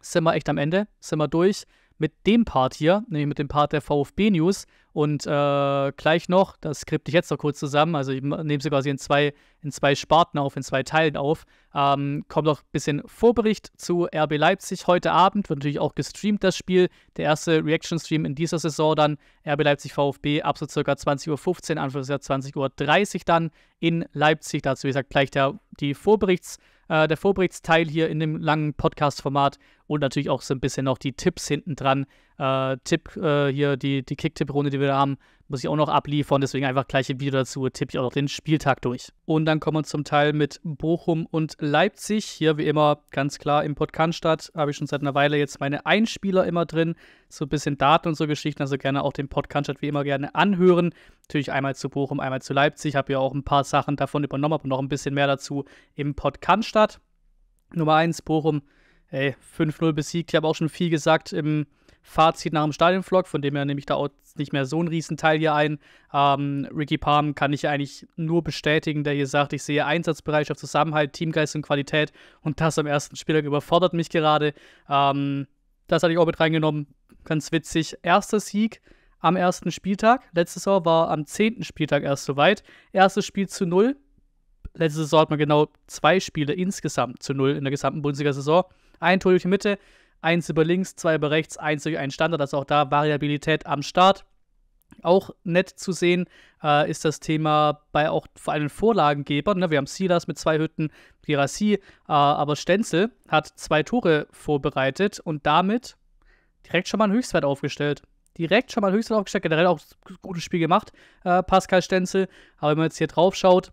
sind wir echt am Ende, sind wir durch mit dem Part hier, nämlich mit dem Part der VfB-News. Und äh, gleich noch, das skripte ich jetzt noch kurz zusammen, also ich nehme sie quasi in zwei, in zwei Sparten auf, in zwei Teilen auf, ähm, kommt noch ein bisschen Vorbericht zu RB Leipzig heute Abend, wird natürlich auch gestreamt, das Spiel. Der erste Reaction-Stream in dieser Saison dann, RB Leipzig VfB, ab so circa 20.15 Uhr, Anfang 20.30 Uhr dann in Leipzig. Dazu, wie gesagt, gleich der, die Vorberichts, äh, der Vorberichtsteil hier in dem langen Podcast-Format und natürlich auch so ein bisschen noch die Tipps hinten dran. Äh, Tipp äh, hier, die, die Kick-Tipp-Runde, die wir da haben, muss ich auch noch abliefern. Deswegen einfach gleich im Video dazu tippe ich auch noch den Spieltag durch. Und dann kommen wir zum Teil mit Bochum und Leipzig. Hier wie immer ganz klar im Podcast habe ich schon seit einer Weile jetzt meine Einspieler immer drin. So ein bisschen Daten und so Geschichten. Also gerne auch den Podcast wie immer gerne anhören. Natürlich einmal zu Bochum, einmal zu Leipzig. Habe ja auch ein paar Sachen davon übernommen, aber noch ein bisschen mehr dazu im Podcast. Nummer 1 Bochum Ey, 5-0 besiegt. Ich habe auch schon viel gesagt im Fazit nach dem Stadionvlog, von dem her nehme ich da auch nicht mehr so einen Riesenteil hier ein. Ähm, Ricky Palm kann ich eigentlich nur bestätigen, der hier sagt, ich sehe Einsatzbereitschaft, Zusammenhalt, Teamgeist und Qualität und das am ersten Spieltag überfordert mich gerade. Ähm, das hatte ich auch mit reingenommen. Ganz witzig. Erster Sieg am ersten Spieltag. Letzte Saison war am zehnten Spieltag erst soweit. Erstes Spiel zu null. Letzte Saison hat man genau zwei Spiele insgesamt zu null in der gesamten Bundesliga-Saison. Ein Tor durch die Mitte, eins über links, zwei über rechts, eins durch einen Standard. Also auch da Variabilität am Start. Auch nett zu sehen äh, ist das Thema bei auch vor allem Vorlagengebern. Ne? Wir haben Silas mit zwei Hütten, Girassi, äh, aber Stenzel hat zwei Tore vorbereitet und damit direkt schon mal einen Höchstwert aufgestellt. Direkt schon mal einen Höchstwert aufgestellt, generell auch ein gutes Spiel gemacht, äh, Pascal Stenzel. Aber wenn man jetzt hier drauf schaut,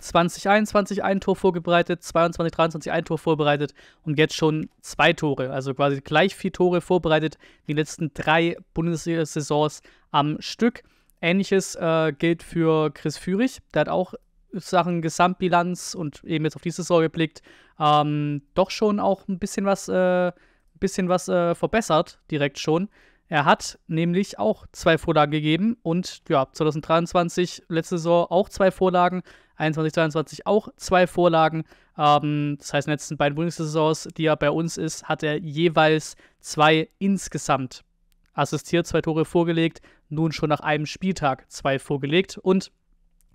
2021 ein Tor vorbereitet, 22, 23 ein Tor vorbereitet und jetzt schon zwei Tore. Also quasi gleich vier Tore vorbereitet, wie die letzten drei Bundesliga-Saisons am Stück. Ähnliches äh, gilt für Chris Führig. Der hat auch Sachen Gesamtbilanz und eben jetzt auf diese Saison geblickt, ähm, doch schon auch ein bisschen was, äh, bisschen was äh, verbessert, direkt schon. Er hat nämlich auch zwei Vorlagen gegeben und ja, 2023, letzte Saison auch zwei Vorlagen, 21, 22 auch zwei Vorlagen. Ähm, das heißt, in den letzten beiden Bundesliga-Saisons, die er bei uns ist, hat er jeweils zwei insgesamt assistiert, zwei Tore vorgelegt. Nun schon nach einem Spieltag zwei vorgelegt. Und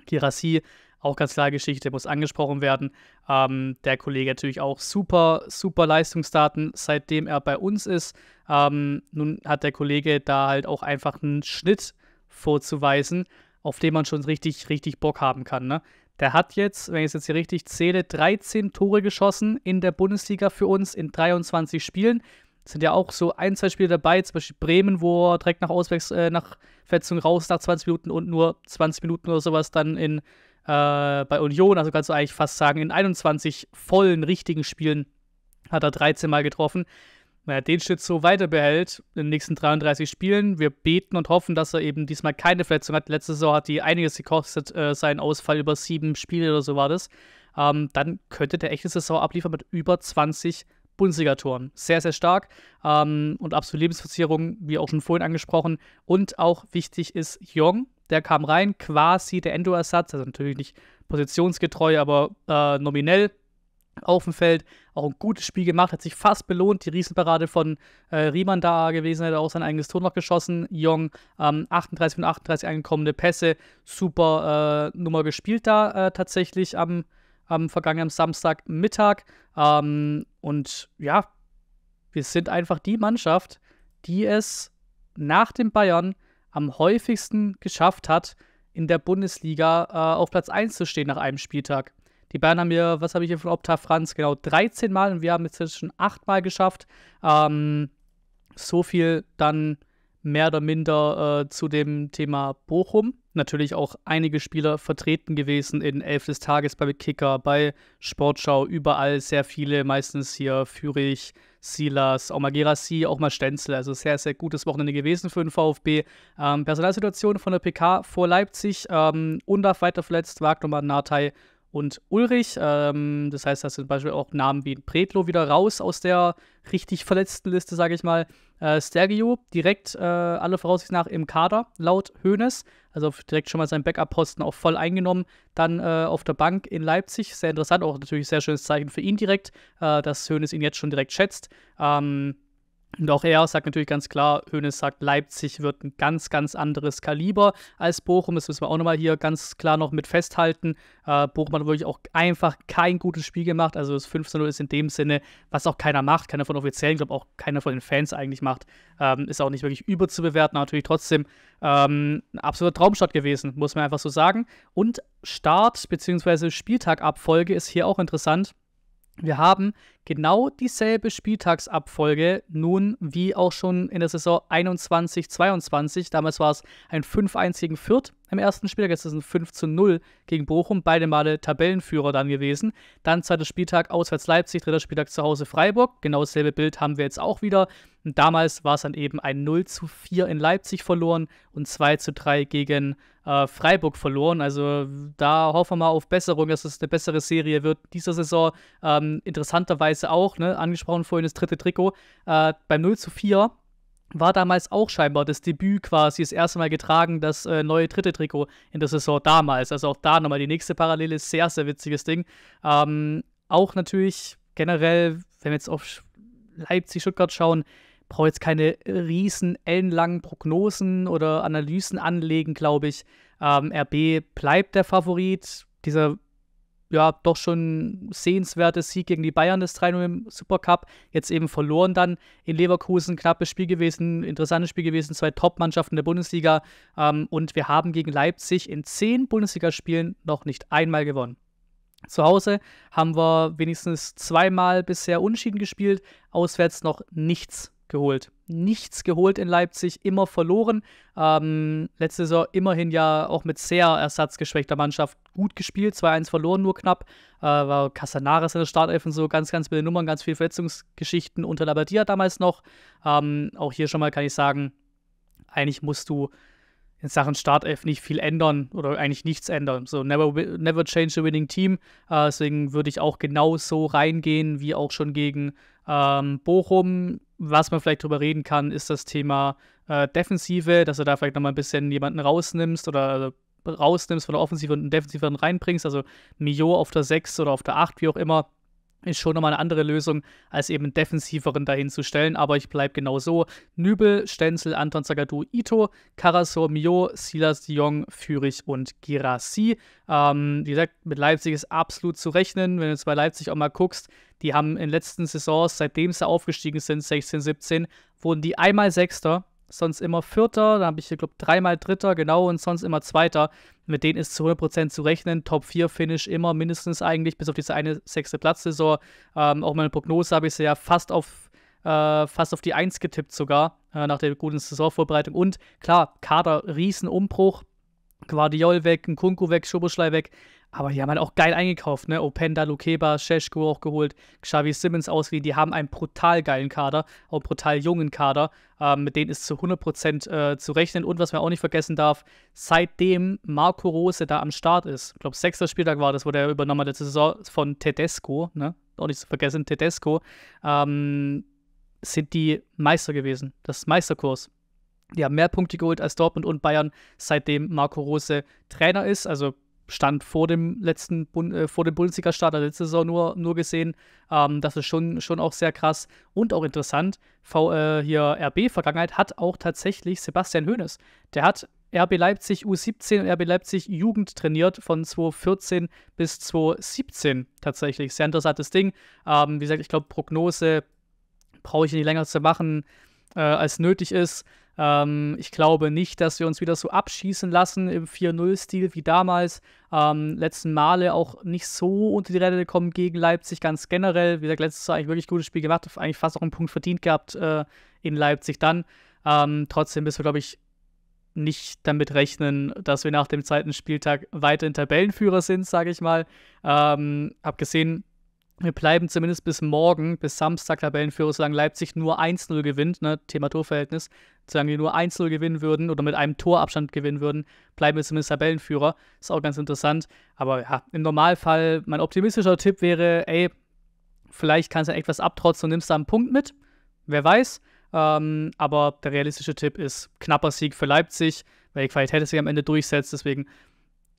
Kirassi auch ganz klar Geschichte, muss angesprochen werden. Ähm, der Kollege natürlich auch super, super Leistungsdaten, seitdem er bei uns ist. Ähm, nun hat der Kollege da halt auch einfach einen Schnitt vorzuweisen, auf den man schon richtig, richtig Bock haben kann. Ne? Der hat jetzt, wenn ich es jetzt hier richtig zähle, 13 Tore geschossen in der Bundesliga für uns in 23 Spielen. Es sind ja auch so ein, zwei Spiele dabei, zum Beispiel Bremen, wo er direkt nach, Auswechs äh, nach Verletzung raus nach 20 Minuten und nur 20 Minuten oder sowas dann in, äh, bei Union, also kannst du eigentlich fast sagen, in 21 vollen, richtigen Spielen hat er 13 Mal getroffen wenn er den Schritt so weiter behält in den nächsten 33 Spielen, wir beten und hoffen, dass er eben diesmal keine Verletzung hat. Letzte Saison hat die einiges gekostet, äh, sein Ausfall über sieben Spiele oder so war das. Ähm, dann könnte der echte Saison abliefern mit über 20 Bundesliga-Toren. Sehr, sehr stark ähm, und absolute Lebensverzierung, wie auch schon vorhin angesprochen. Und auch wichtig ist Jong, der kam rein, quasi der Endo-Ersatz, also natürlich nicht positionsgetreu, aber äh, nominell auf dem Feld. Auch ein gutes Spiel gemacht, hat sich fast belohnt. Die Riesenparade von äh, Riemann da gewesen, hätte auch sein eigenes Tor noch geschossen. Jong, ähm, 38 von 38 eingekommene Pässe. Super äh, Nummer gespielt da äh, tatsächlich am, am vergangenen Samstagmittag. Ähm, und ja, wir sind einfach die Mannschaft, die es nach dem Bayern am häufigsten geschafft hat, in der Bundesliga äh, auf Platz 1 zu stehen nach einem Spieltag. Die Bayern haben hier, was habe ich hier von Opta Franz? Genau 13 Mal und wir haben jetzt schon 8 Mal geschafft. Ähm, so viel dann mehr oder minder äh, zu dem Thema Bochum. Natürlich auch einige Spieler vertreten gewesen in Elf des Tages bei Kicker, bei Sportschau, überall sehr viele, meistens hier Fürich, Silas, auch mal Gerassi, auch mal Stenzel. Also sehr, sehr gutes Wochenende gewesen für den VfB. Ähm, Personalsituation von der PK vor Leipzig. Ähm, Undaf weiter verletzt, Wagnermann, Natai und Ulrich. Ähm, das heißt, das sind zum Beispiel auch Namen wie Predlo wieder raus aus der richtig verletzten Liste, sage ich mal. Äh, Stergio direkt äh, alle Voraussicht nach im Kader, laut Hoeneß. Also direkt schon mal seinen Backup-Posten auch voll eingenommen. Dann äh, auf der Bank in Leipzig. Sehr interessant, auch natürlich sehr schönes Zeichen für ihn direkt, äh, dass Hoeneß ihn jetzt schon direkt schätzt. Ähm, und auch er sagt natürlich ganz klar, Hoeneß sagt, Leipzig wird ein ganz, ganz anderes Kaliber als Bochum. Das müssen wir auch nochmal hier ganz klar noch mit festhalten. Äh, Bochum hat wirklich auch einfach kein gutes Spiel gemacht. Also das 15 0 ist in dem Sinne, was auch keiner macht, keiner von Offiziellen, glaube auch keiner von den Fans eigentlich macht, ähm, ist auch nicht wirklich überzubewerten. Aber natürlich trotzdem ähm, ein absoluter Traumstart gewesen, muss man einfach so sagen. Und Start bzw. Spieltagabfolge ist hier auch interessant. Wir haben genau dieselbe Spieltagsabfolge nun wie auch schon in der Saison 21-22. Damals war es ein 5-1 gegen Fürth am ersten Spieltag. Jetzt ist es 5 zu 0 gegen Bochum, beide Male Tabellenführer dann gewesen. Dann zweiter Spieltag auswärts Leipzig, dritter Spieltag zu Hause Freiburg. Genau dasselbe Bild haben wir jetzt auch wieder. Und damals war es dann eben ein 0 zu 4 in Leipzig verloren und 2 zu 3 gegen äh, Freiburg verloren. Also da hoffen wir mal auf Besserung, dass es eine bessere Serie wird. Dieser Saison ähm, interessanterweise auch, ne, angesprochen vorhin das dritte Trikot. Äh, beim 0 zu 4 war damals auch scheinbar das Debüt quasi, das erste Mal getragen, das äh, neue dritte Trikot in der Saison damals. Also auch da nochmal die nächste Parallele, sehr, sehr witziges Ding. Ähm, auch natürlich generell, wenn wir jetzt auf Leipzig, Stuttgart schauen, brauche jetzt keine riesen ellenlangen Prognosen oder Analysen anlegen, glaube ich. Ähm, RB bleibt der Favorit. Dieser ja, doch schon sehenswertes Sieg gegen die Bayern, das 3-0 im Supercup. Jetzt eben verloren dann in Leverkusen. Knappes Spiel gewesen, interessantes Spiel gewesen. Zwei Top-Mannschaften der Bundesliga. Ähm, und wir haben gegen Leipzig in zehn Bundesligaspielen noch nicht einmal gewonnen. Zu Hause haben wir wenigstens zweimal bisher Unschieden gespielt, auswärts noch nichts geholt nichts geholt in Leipzig, immer verloren. Ähm, letzte Saison immerhin ja auch mit sehr ersatzgeschwächter Mannschaft gut gespielt, 2-1 verloren nur knapp. Äh, war Casanares in der Startelf und so, ganz, ganz viele Nummern, ganz viele Verletzungsgeschichten unter Labadia damals noch. Ähm, auch hier schon mal kann ich sagen, eigentlich musst du in Sachen Startelf nicht viel ändern oder eigentlich nichts ändern. So, never, never change the winning team. Äh, deswegen würde ich auch genauso reingehen, wie auch schon gegen ähm, Bochum was man vielleicht drüber reden kann, ist das Thema äh, Defensive, dass du da vielleicht nochmal ein bisschen jemanden rausnimmst oder also, rausnimmst von der Offensive und einen Defensiveren reinbringst. Also Mio auf der 6 oder auf der 8, wie auch immer, ist schon nochmal eine andere Lösung, als eben einen Defensiveren dahin zu stellen. Aber ich bleibe genau so. Nübel, Stenzel, Anton Zagadou, Ito, Karasor, Mio, Silas Diong, Fürich und Girassi. Ähm, wie gesagt, mit Leipzig ist absolut zu rechnen. Wenn du jetzt bei Leipzig auch mal guckst, die haben in den letzten Saisons, seitdem sie aufgestiegen sind, 16, 17, wurden die einmal Sechster, sonst immer Vierter, da habe ich, hier, glaube dreimal Dritter, genau, und sonst immer Zweiter. Mit denen ist zu 100% zu rechnen. Top 4 Finish immer mindestens eigentlich, bis auf diese eine sechste Platzsaison. Ähm, auch meine Prognose habe ich sie ja fast auf, äh, fast auf die 1 getippt sogar, äh, nach der guten Saisonvorbereitung. Und klar, Kader, Riesenumbruch. Guardiol weg, Nkunku weg, Schoboschlei weg. Aber die haben halt auch geil eingekauft, ne? Openda, Lukeba, Sheshko auch geholt, Xavi Simmons ausgeliehen. Die haben einen brutal geilen Kader, auch einen brutal jungen Kader. Ähm, mit denen ist zu 100% äh, zu rechnen. Und was man auch nicht vergessen darf, seitdem Marco Rose da am Start ist, ich glaube, sechster Spieltag war das, wurde er übernommen letzte Saison von Tedesco, ne? Auch nicht zu vergessen, Tedesco, ähm, sind die Meister gewesen. Das ist Meisterkurs. Die haben mehr Punkte geholt als Dortmund und Bayern, seitdem Marco Rose Trainer ist. Also Stand vor dem letzten Bund, äh, vor dem Bundesliga-Start also letzten Saison nur, nur gesehen. Ähm, das ist schon, schon auch sehr krass und auch interessant. V, äh, hier RB-Vergangenheit hat auch tatsächlich Sebastian Hoeneß. Der hat RB Leipzig U17 und RB Leipzig Jugend trainiert von 2014 bis 2017 tatsächlich. Sehr interessantes Ding. Ähm, wie gesagt, ich glaube, Prognose brauche ich nicht länger zu machen, äh, als nötig ist. Ähm, ich glaube nicht, dass wir uns wieder so abschießen lassen im 4-0-Stil wie damals. Ähm, letzten Male auch nicht so unter die Räder gekommen gegen Leipzig ganz generell. Wie gesagt, letztes Jahr eigentlich wirklich gutes Spiel gemacht, eigentlich fast auch einen Punkt verdient gehabt äh, in Leipzig dann. Ähm, trotzdem müssen wir, glaube ich, nicht damit rechnen, dass wir nach dem zweiten Spieltag weiterhin Tabellenführer sind, sage ich mal. Ähm, hab wir bleiben zumindest bis morgen, bis Samstag Tabellenführer, solange Leipzig nur 1-0 gewinnt, ne, Thema Torverhältnis, sagen wir nur 1-0 gewinnen würden oder mit einem Torabstand gewinnen würden, bleiben wir zumindest Tabellenführer. Ist auch ganz interessant. Aber ja, im Normalfall, mein optimistischer Tipp wäre, ey, vielleicht kannst du etwas abtrotzen und nimmst da einen Punkt mit. Wer weiß. Ähm, aber der realistische Tipp ist knapper Sieg für Leipzig, weil die Qualität sich am Ende durchsetzt. Deswegen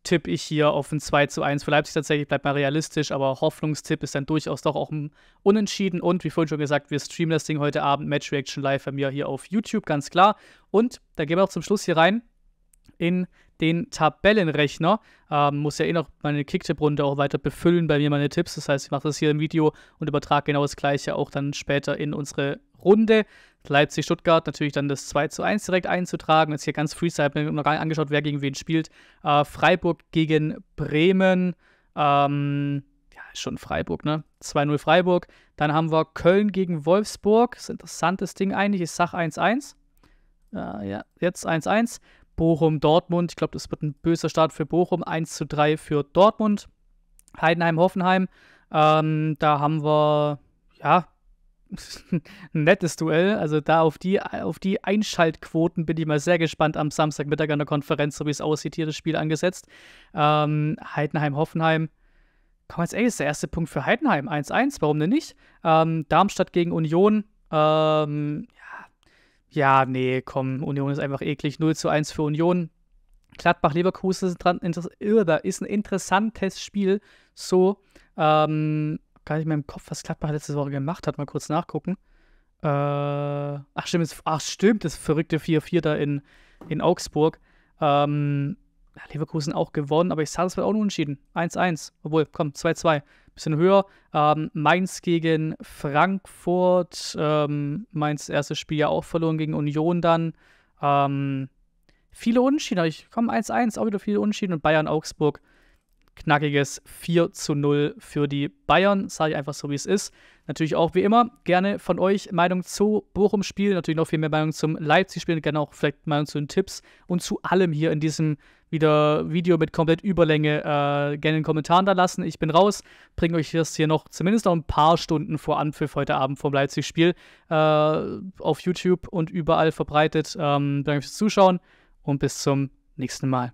tippe ich hier auf ein 2 zu 1 für Leipzig tatsächlich, bleibt mal realistisch, aber Hoffnungstipp ist dann durchaus doch auch ein Unentschieden. Und wie vorhin schon gesagt, wir streamen das Ding heute Abend, Match Reaction Live bei mir hier auf YouTube, ganz klar. Und da gehen wir auch zum Schluss hier rein in den Tabellenrechner. Ähm, muss ja eh noch meine Kicktipp-Runde auch weiter befüllen, bei mir meine Tipps. Das heißt, ich mache das hier im Video und übertrage genau das gleiche auch dann später in unsere Runde. Leipzig-Stuttgart natürlich dann das 2 zu 1 direkt einzutragen. Jetzt hier ganz Freestyle, hab mir angeschaut, wer gegen wen spielt. Äh, Freiburg gegen Bremen. Ähm, ja, schon Freiburg, ne? 2-0 Freiburg. Dann haben wir Köln gegen Wolfsburg. Das ist interessantes Ding eigentlich, ist Sach 1-1. Äh, ja, jetzt 1-1. Bochum-Dortmund. Ich glaube, das wird ein böser Start für Bochum. 1-3 zu für Dortmund. Heidenheim-Hoffenheim. Ähm, da haben wir, ja, ein nettes Duell. Also da auf die, auf die Einschaltquoten bin ich mal sehr gespannt am Samstagmittag an der Konferenz, so wie es aussieht, hier das Spiel angesetzt. Ähm, Heidenheim-Hoffenheim. Komm, jetzt ey, ist der erste Punkt für Heidenheim. 1-1, warum denn nicht? Ähm, Darmstadt gegen Union. Ähm, ja. ja, nee, komm, Union ist einfach eklig. 0 1 für Union. Gladbach-Leverkusen ist, ein interessantes Spiel. So, ähm, gar nicht mehr im Kopf, was Gladbach letzte Woche gemacht hat. Mal kurz nachgucken. Äh, ach, stimmt, das, ach, stimmt, das verrückte 4-4 da in, in Augsburg. Ähm, Leverkusen auch gewonnen, aber ich sah, das wird auch nur entschieden. 1-1. Obwohl, komm, 2-2. Bisschen höher. Ähm, Mainz gegen Frankfurt. Ähm, Mainz erstes Spiel ja auch verloren gegen Union dann. Ähm, viele Unentschieden. Ich komme 1-1, auch wieder viele Unentschieden. Und Bayern Augsburg knackiges 4 zu 0 für die Bayern. Sage ich einfach so, wie es ist. Natürlich auch wie immer gerne von euch Meinung zu Bochum-Spiel, natürlich noch viel mehr Meinung zum Leipzig-Spiel, gerne auch vielleicht Meinung zu den Tipps und zu allem hier in diesem wieder Video mit komplett Überlänge äh, gerne einen Kommentar da lassen. Ich bin raus, bringe euch das hier noch zumindest noch ein paar Stunden vor Anpfiff heute Abend vom Leipzig-Spiel äh, auf YouTube und überall verbreitet. Ähm, danke fürs Zuschauen und bis zum nächsten Mal.